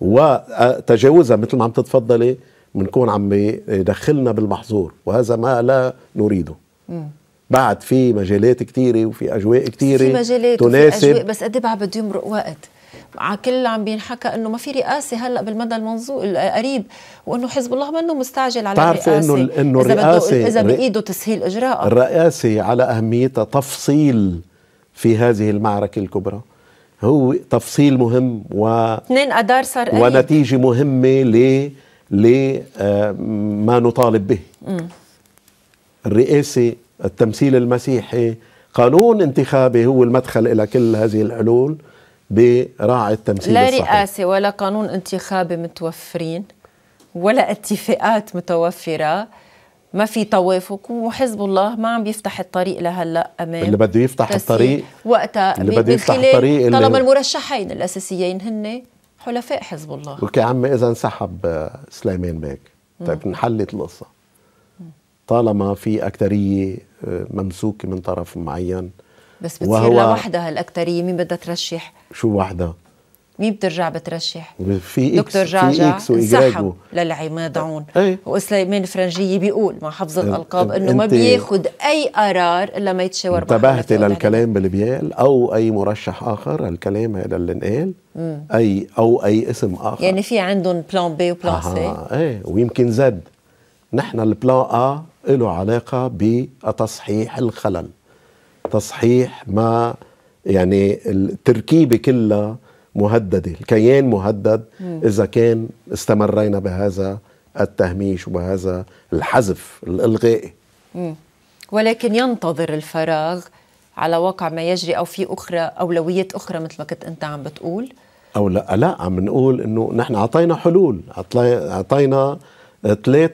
وتجاوزها مثل ما عم تتفضلي بنكون عم يدخلنا بالمحظور وهذا ما لا نريده بعد في مجالات كتيرة وفي أجواء كتيرة في مجالات تناسب وفي أجواء بس قد إيه بعد بده يمرق وقت كل عم بينحكى انه ما في رئاسه هلا بالمدى المنظور القريب وانه حزب الله منه مستعجل على الرئاسه انه انه الرئاسه اذا بايده تسهيل اجراءها الرئاسه على اهميتها تفصيل في هذه المعركه الكبرى هو تفصيل مهم و 2 اذار صار قريب. ونتيجه مهمه ل ل آه، ما نطالب به الرئاسه التمثيل المسيحي قانون انتخابي هو المدخل إلى كل هذه الحلول براعي التمثيل لا الصحيح لا رئاسة ولا قانون انتخابي متوفرين ولا اتفاقات متوفرة ما في توافق وحزب الله ما عم يفتح الطريق لهلا امام اللي بده يفتح الطريق وقتها اللي بده يفتح الطريق اللي طالما المرشحين الاساسيين هن حلفاء حزب الله اوكي عمي اذا انسحب آه، سليمان بيك طيب انحلت القصه طالما في اكثريه ممسوكه من طرف معين بس بتصير وهو لوحدها الاكثريه مين بدها ترشح؟ شو وحدة؟ مين بترجع بترشح؟ في إكس دكتور جعجع انسحب للعماد عون ايه؟ وسليمان فرنجية بيقول مع حفظ الألقاب إنه ما بياخد أي قرار إلا ما يتشاور مع انتبهتي للكلام اللي بيقال أو أي مرشح آخر الكلام هذا اللي انقال أي أو أي اسم آخر يعني في عندهم بلان بي وبلان سي ايه ويمكن زد نحن البلان أ له علاقة بتصحيح الخلل تصحيح ما يعني التركيبة كلها مهددة الكيان مهدد مم. إذا كان استمرينا بهذا التهميش وبهذا الحذف الإلغائي ولكن ينتظر الفراغ على واقع ما يجري أو في أخرى أولويات أخرى مثل ما كنت أنت عم بتقول أو لا لا عم نقول إنه نحن أعطينا حلول أعطينا ثلاث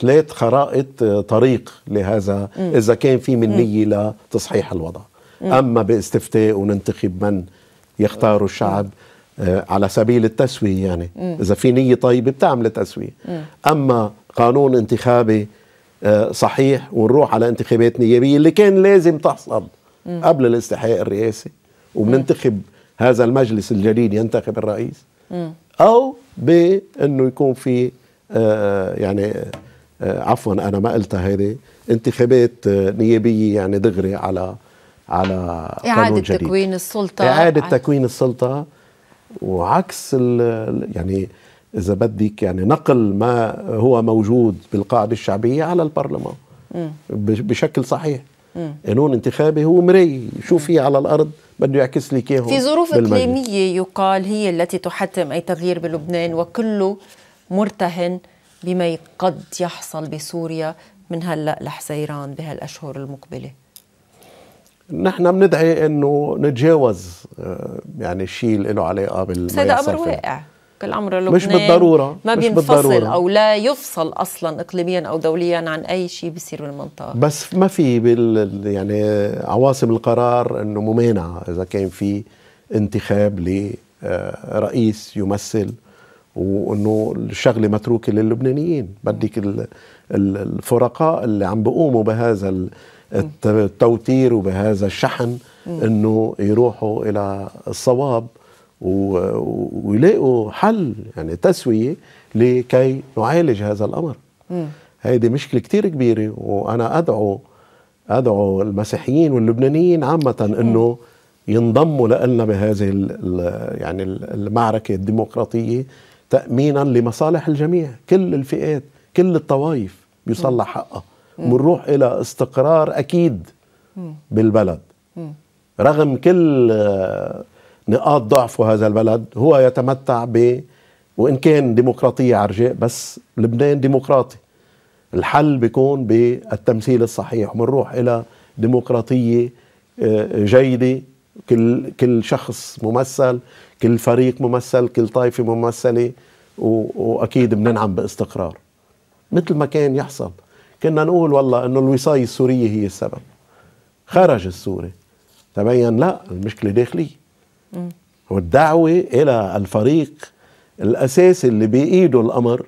ثلاث خرائط آه، طريق لهذا اذا كان في من نيه لتصحيح الوضع اما باستفتاء وننتخب من يختار الشعب آه، على سبيل التسويه يعني اذا في نيه طيبه بتعمل تسويه اما قانون انتخابي آه، صحيح ونروح على انتخابات نيابيه اللي كان لازم تحصل قبل الاستحقاق الرئاسي وبننتخب هذا المجلس الجديد ينتخب الرئيس او بانه يكون في آه، آه، يعني آه، عفوا انا ما قلتها هذه انتخابات نيابيه يعني دغري على على اعاده تكوين السلطه اعاده تكوين السلطه وعكس يعني اذا بدك يعني نقل ما هو موجود بالقاعده الشعبيه على البرلمان بشكل صحيح قانون انتخابي هو مري شو في على الارض بده يعكس لك في ظروف اقليميه يقال هي التي تحتم اي تغيير بلبنان وكله مرتهن بما قد يحصل بسوريا من هلا لحزيران بهالاشهر المقبله نحن بندعي انه نتجاوز آه، يعني الشيء اللي له علاقه بال هذا امر واقع كل امر لبنان مش بالضروره ما مش بينفصل بالضرورة. او لا يفصل اصلا اقليميا او دوليا عن اي شيء بيصير بالمنطقه بس ما في بال يعني عواصم القرار انه ممانعه اذا كان في انتخاب لرئيس يمثل وانه الشغله متروكه للبنانيين بدك الفرقاء اللي عم بقوموا بهذا التوتير وبهذا الشحن انه يروحوا الى الصواب ويلاقوا حل يعني تسويه لكي نعالج هذا الامر هيدي مشكله كثير كبيره وانا ادعو ادعو المسيحيين واللبنانيين عامه انه ينضموا لنا بهذه يعني المعركه الديمقراطيه تأمينا لمصالح الجميع كل الفئات كل الطوائف بيصلح حقها بنروح إلى استقرار أكيد بالبلد رغم كل آه، نقاط ضعفه هذا البلد هو يتمتع ب وإن كان ديمقراطية عرجاء بس لبنان ديمقراطي الحل بيكون بالتمثيل الصحيح بنروح إلى ديمقراطية آه، جيدة كل كل شخص ممثل كل فريق ممثل كل طائفه ممثله واكيد بننعم باستقرار مثل ما كان يحصل كنا نقول والله انه الوصايه السوريه هي السبب خرج السوري تبين لا المشكله داخليه والدعوه الى الفريق الاساسي اللي بايده الامر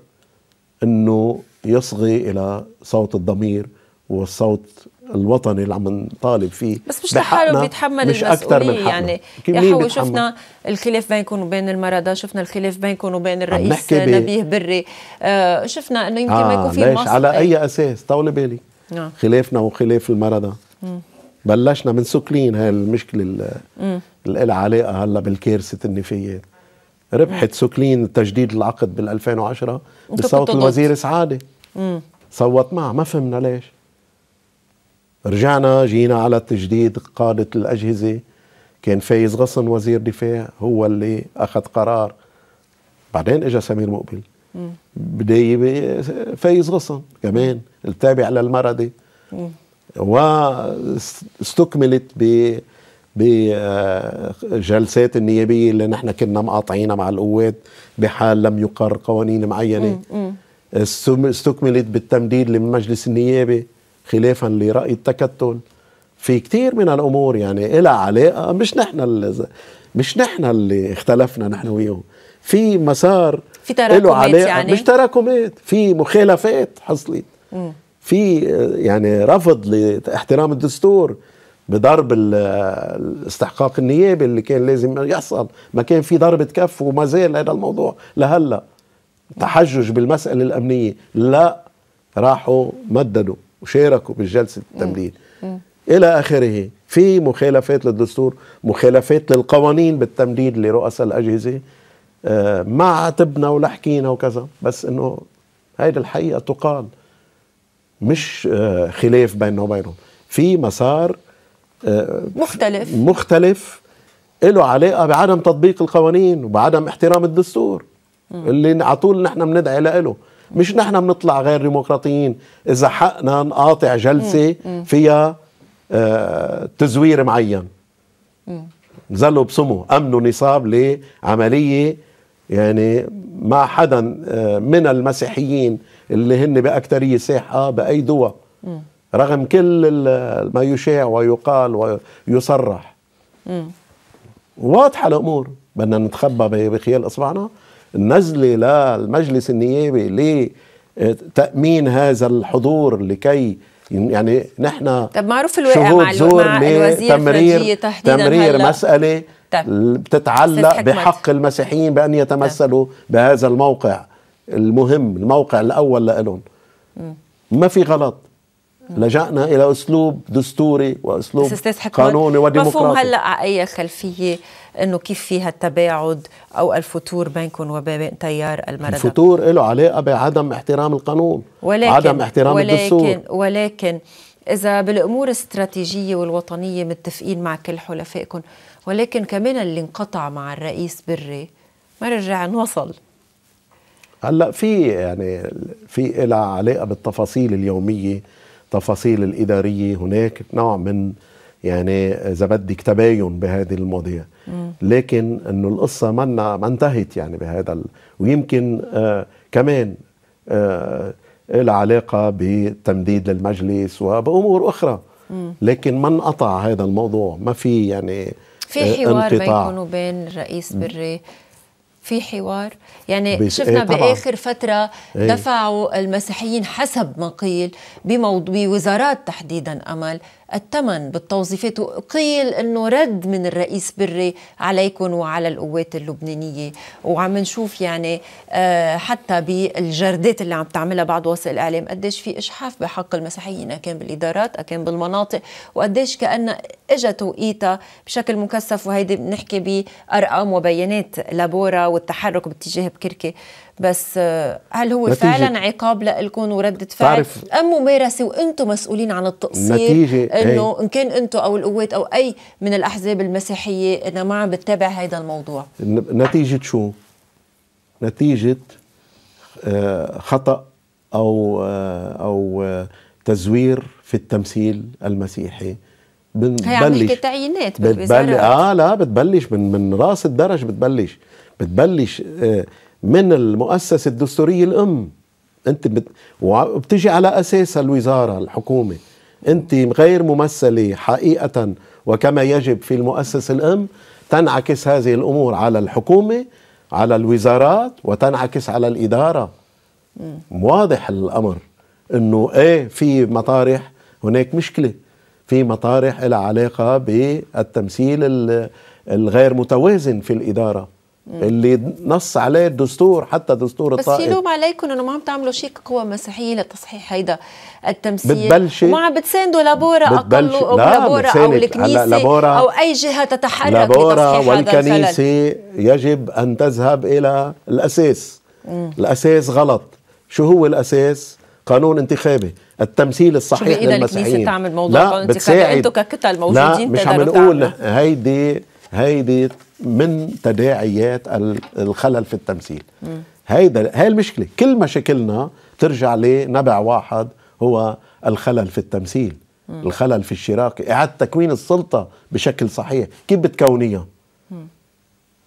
انه يصغي الى صوت الضمير والصوت الوطني اللي عم نطالب فيه بس مش لحاله بيتحمل مش اكثر من حقنا. يعني يا حو شفنا الخلاف بينكم وبين المرضى شفنا الخلاف بينكم وبين الرئيس نبيه بري آه شفنا انه يمكن آه ما يكون آه، في ليش على اي اساس طولي بالي آه. خلافنا وخلاف المرضى بلشنا من سكلين هاي المشكله اللي لها علاقه هلا بالكارثه النفايات ربحت سكلين تجديد العقد بال 2010 بصوت الوزير سعاده صوت معه ما فهمنا ليش رجعنا جينا على التجديد قادة الأجهزة كان فايز غصن وزير دفاع هو اللي أخذ قرار بعدين اجى سمير مقبل بداية فايز غصن كمان التابع للمرضة واستكملت ب بجلسات النيابية اللي نحن كنا مقاطعينها مع القوات بحال لم يقر قوانين معينة استكملت بالتمديد لمجلس النيابي خلافا لرأي التكتل في كثير من الأمور يعني إلها علاقة آه، مش نحن مش نحن اللي اختلفنا نحن وياهم في مسار في تراكمات علاقة آه، يعني؟ مش تراكمات في مخالفات حصلت في آه، يعني رفض لاحترام الدستور بضرب الاستحقاق النيابي اللي كان لازم يحصل ما كان في ضربة كف وما زال هذا الموضوع لهلا تحجج بالمسألة الأمنية لا راحوا مددوا وشاركوا بالجلسه التمرين الى اخره في مخالفات للدستور مخالفات للقوانين بالتمديد لرؤساء الاجهزه آه، ما عاتبنا ولا حكينا وكذا بس انه هيدي الحقيقه تقال مش آه، خلاف بيننا وبينهم في مسار آه، مختلف مختلف له علاقه بعدم تطبيق القوانين وبعدم احترام الدستور اللي على طول نحن بندعي له مش نحن بنطلع غير ديمقراطيين اذا حقنا نقاطع جلسه فيها آه، تزوير معين نزلوا بسمو امنوا نصاب لعمليه يعني ما حدا آه، من المسيحيين اللي هن باكثريه بأي دواء رغم كل ما يشاع ويقال ويصرح واضحه الامور بدنا نتخبى بخيال اصبعنا نزله للمجلس النيابي لتأمين هذا الحضور لكي يعني نحن طب معروف الواقع مع, زور مع الوزير تحديدا تمرير هلأ. مسألة بتتعلق بحق المسيحيين بأن يتمثلوا بهذا الموقع المهم الموقع الأول لهم ما في غلط لجأنا إلى أسلوب دستوري وأسلوب قانوني وديمقراطي مفهوم هلأ على أي خلفية أنه كيف فيها التباعد أو الفتور بينكم وبين تيار المرضى الفتور له علاقة بعدم احترام القانون ولكن عدم احترام ولكن الدستور ولكن إذا بالأمور الاستراتيجية والوطنية متفقين مع كل حلفائكم ولكن كمان اللي انقطع مع الرئيس بري ما رجع نوصل هلا في يعني في لها علاقه بالتفاصيل اليوميه التفاصيل الاداريه هناك نوع من يعني اذا بدك تباين بهذه المواضيع لكن انه القصه ما ما انتهت يعني بهذا ال... ويمكن آه كمان آه إلى علاقه بتمديد للمجلس وبامور اخرى لكن ما انقطع هذا الموضوع ما في يعني في آه، حوار بينه وبين الرئيس بري في حوار يعني بيس... إيه، شفنا إيه باخر فتره إيه. دفعوا المسيحيين حسب ما قيل بموضوع بوزارات تحديدا امل الثمن بالتوظيفات وقيل انه رد من الرئيس بري عليكم وعلى القوات اللبنانيه وعم نشوف يعني آه، حتى بالجردات اللي عم تعملها بعض وسائل الاعلام قديش في اجحاف بحق المسيحيين كان بالادارات كان بالمناطق وقديش كان اجى توقيتها بشكل مكثف وهيدي بنحكي بارقام وبيانات لابورا والتحرك باتجاه بكركي بس هل هو نتيجة فعلا عقاب لكم وردة فعل ام ممارسه وانتم مسؤولين عن التقصير انه إيه. ان كان انتم او القوات او اي من الاحزاب المسيحيه انها ما عم بتتابع هذا الموضوع نتيجه شو؟ نتيجه آه، خطا او آه، او آه، تزوير في التمثيل المسيحي بنبلش هي تعيينات بتبلش اه لا بتبلش من من راس الدرج بتبلش بتبلش آه من المؤسسة الدستورية الأم أنت بت... وبتجي على أساسها الوزارة الحكومة أنت غير ممثلة حقيقة وكما يجب في المؤسسة الأم تنعكس هذه الأمور على الحكومة على الوزارات وتنعكس على الإدارة م. واضح الأمر أنه إيه في مطارح هناك مشكلة في مطارح لها علاقة بالتمثيل الغير متوازن في الإدارة اللي نص عليه الدستور حتى دستور الطائف بس يلوم عليكم انه ما عم تعملوا شيء كقوى مسيحيه لتصحيح هيدا التمثيل بتبلشي وما عم بتساندوا لابورا اقل او لابورا او الكنيسه او اي جهه تتحرك لابورا والكنيسه يجب ان تذهب الى الاساس مم. الاساس غلط شو هو الاساس قانون انتخابي التمثيل الصحيح شو للمسيحيين الكنيسه تعمل موضوع لا قانون انتخابي انتم ككتل موجودين لا مش عم نقول هيدي هيدي من تداعيات الخلل في التمثيل هيدا هاي المشكله كل مشاكلنا ترجع لنبع واحد هو الخلل في التمثيل مم. الخلل في الشراكه اعاده تكوين السلطه بشكل صحيح كيف بتكونيها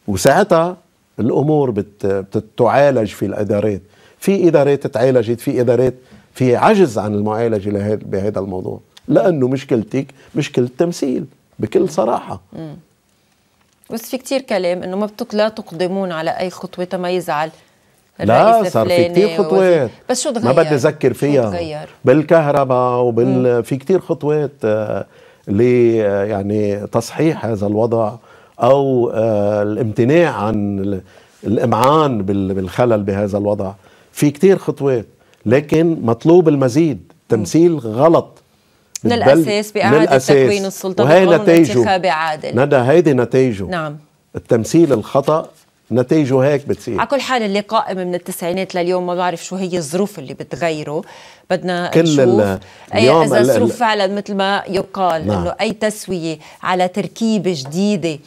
وساعتها الامور بت... بتعالج في الادارات في ادارات تعالجت في ادارات في عجز عن المعالجه بهذا الموضوع لانه مشكلتك مشكله تمثيل بكل صراحه مم. بس في كتير كلام انه ما بتك لا تقدمون على اي خطوه تما يزعل لا صار في كثير خطوات بس شو تغير؟ ما بدي اذكر فيها بالكهرباء وبال مم. في كثير خطوات آه، ل آه، يعني تصحيح هذا الوضع او آه، الامتناع عن الامعان بالخلل بهذا الوضع في كثير خطوات لكن مطلوب المزيد تمثيل غلط من الاساس باعاده للأساس. تكوين السلطه وهي نتائجه عادل ندى هيدي نتائجه نعم التمثيل الخطا نتائجه هيك بتصير على كل حال اللي قائم من التسعينات لليوم ما بعرف شو هي الظروف اللي بتغيره بدنا كل نشوف اليوم اذا الظروف فعلا مثل ما يقال نعم. انه اي تسويه على تركيبه جديده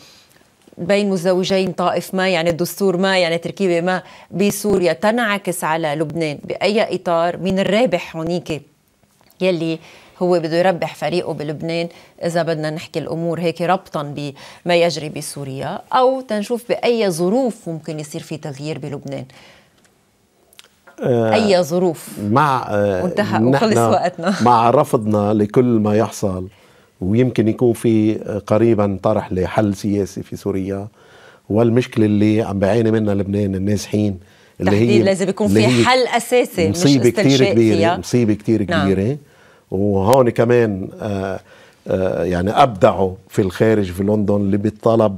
بين مزوجين طائف ما يعني دستور ما يعني تركيبه ما بسوريا تنعكس على لبنان باي اطار من الرابح هونيك يلي هو بده يربح فريقه بلبنان إذا بدنا نحكي الأمور هيك ربطا بما يجري بسوريا أو تنشوف بأي ظروف ممكن يصير في تغيير بلبنان آه، اي ظروف مع وانتهى آه، وخلص وقتنا مع رفضنا لكل ما يحصل ويمكن يكون في قريبا طرح لحل سياسي في سوريا والمشكله اللي عم بعاني منها لبنان النازحين اللي هي لازم يكون في حل اساسي مصيبه كثير كبيره مصيبه كثير نعم. كبيره نعم. وهون كمان آه، آه، يعني أبدعوا في الخارج في لندن اللي بالطلب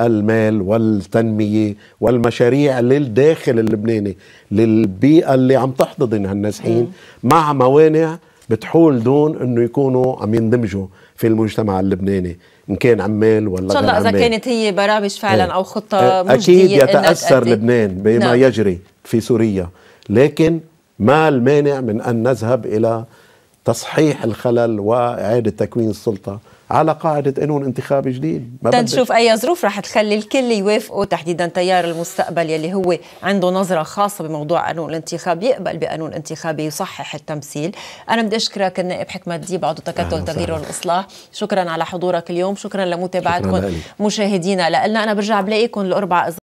المال والتنمية والمشاريع للداخل اللبناني للبيئة اللي عم تحتضن هالنازحين مع موانع بتحول دون انه يكونوا عم يندمجوا في المجتمع اللبناني ان كان عمال ولا ان شاء الله اذا كانت هي برامج فعلا إيه. او خطه إيه، مجديه اكيد يتاثر لبنان بما نعم. يجري في سوريا لكن ما المانع من ان نذهب الى تصحيح الخلل وإعادة تكوين السلطة على قاعدة قانون انتخابي جديد ما تنشوف طيب، أي ظروف رح تخلي الكل يوافقوا تحديدا تيار المستقبل يلي هو عنده نظرة خاصة بموضوع قانون الانتخاب يقبل بقانون انتخابي يصحح التمثيل أنا بدي أشكرك النائب حكمة ديب عضو تكتل تغيير والإصلاح شكرا على حضورك اليوم شكرا لمتابعتكم مشاهدينا لألنا أنا برجع بلاقيكم الأربعة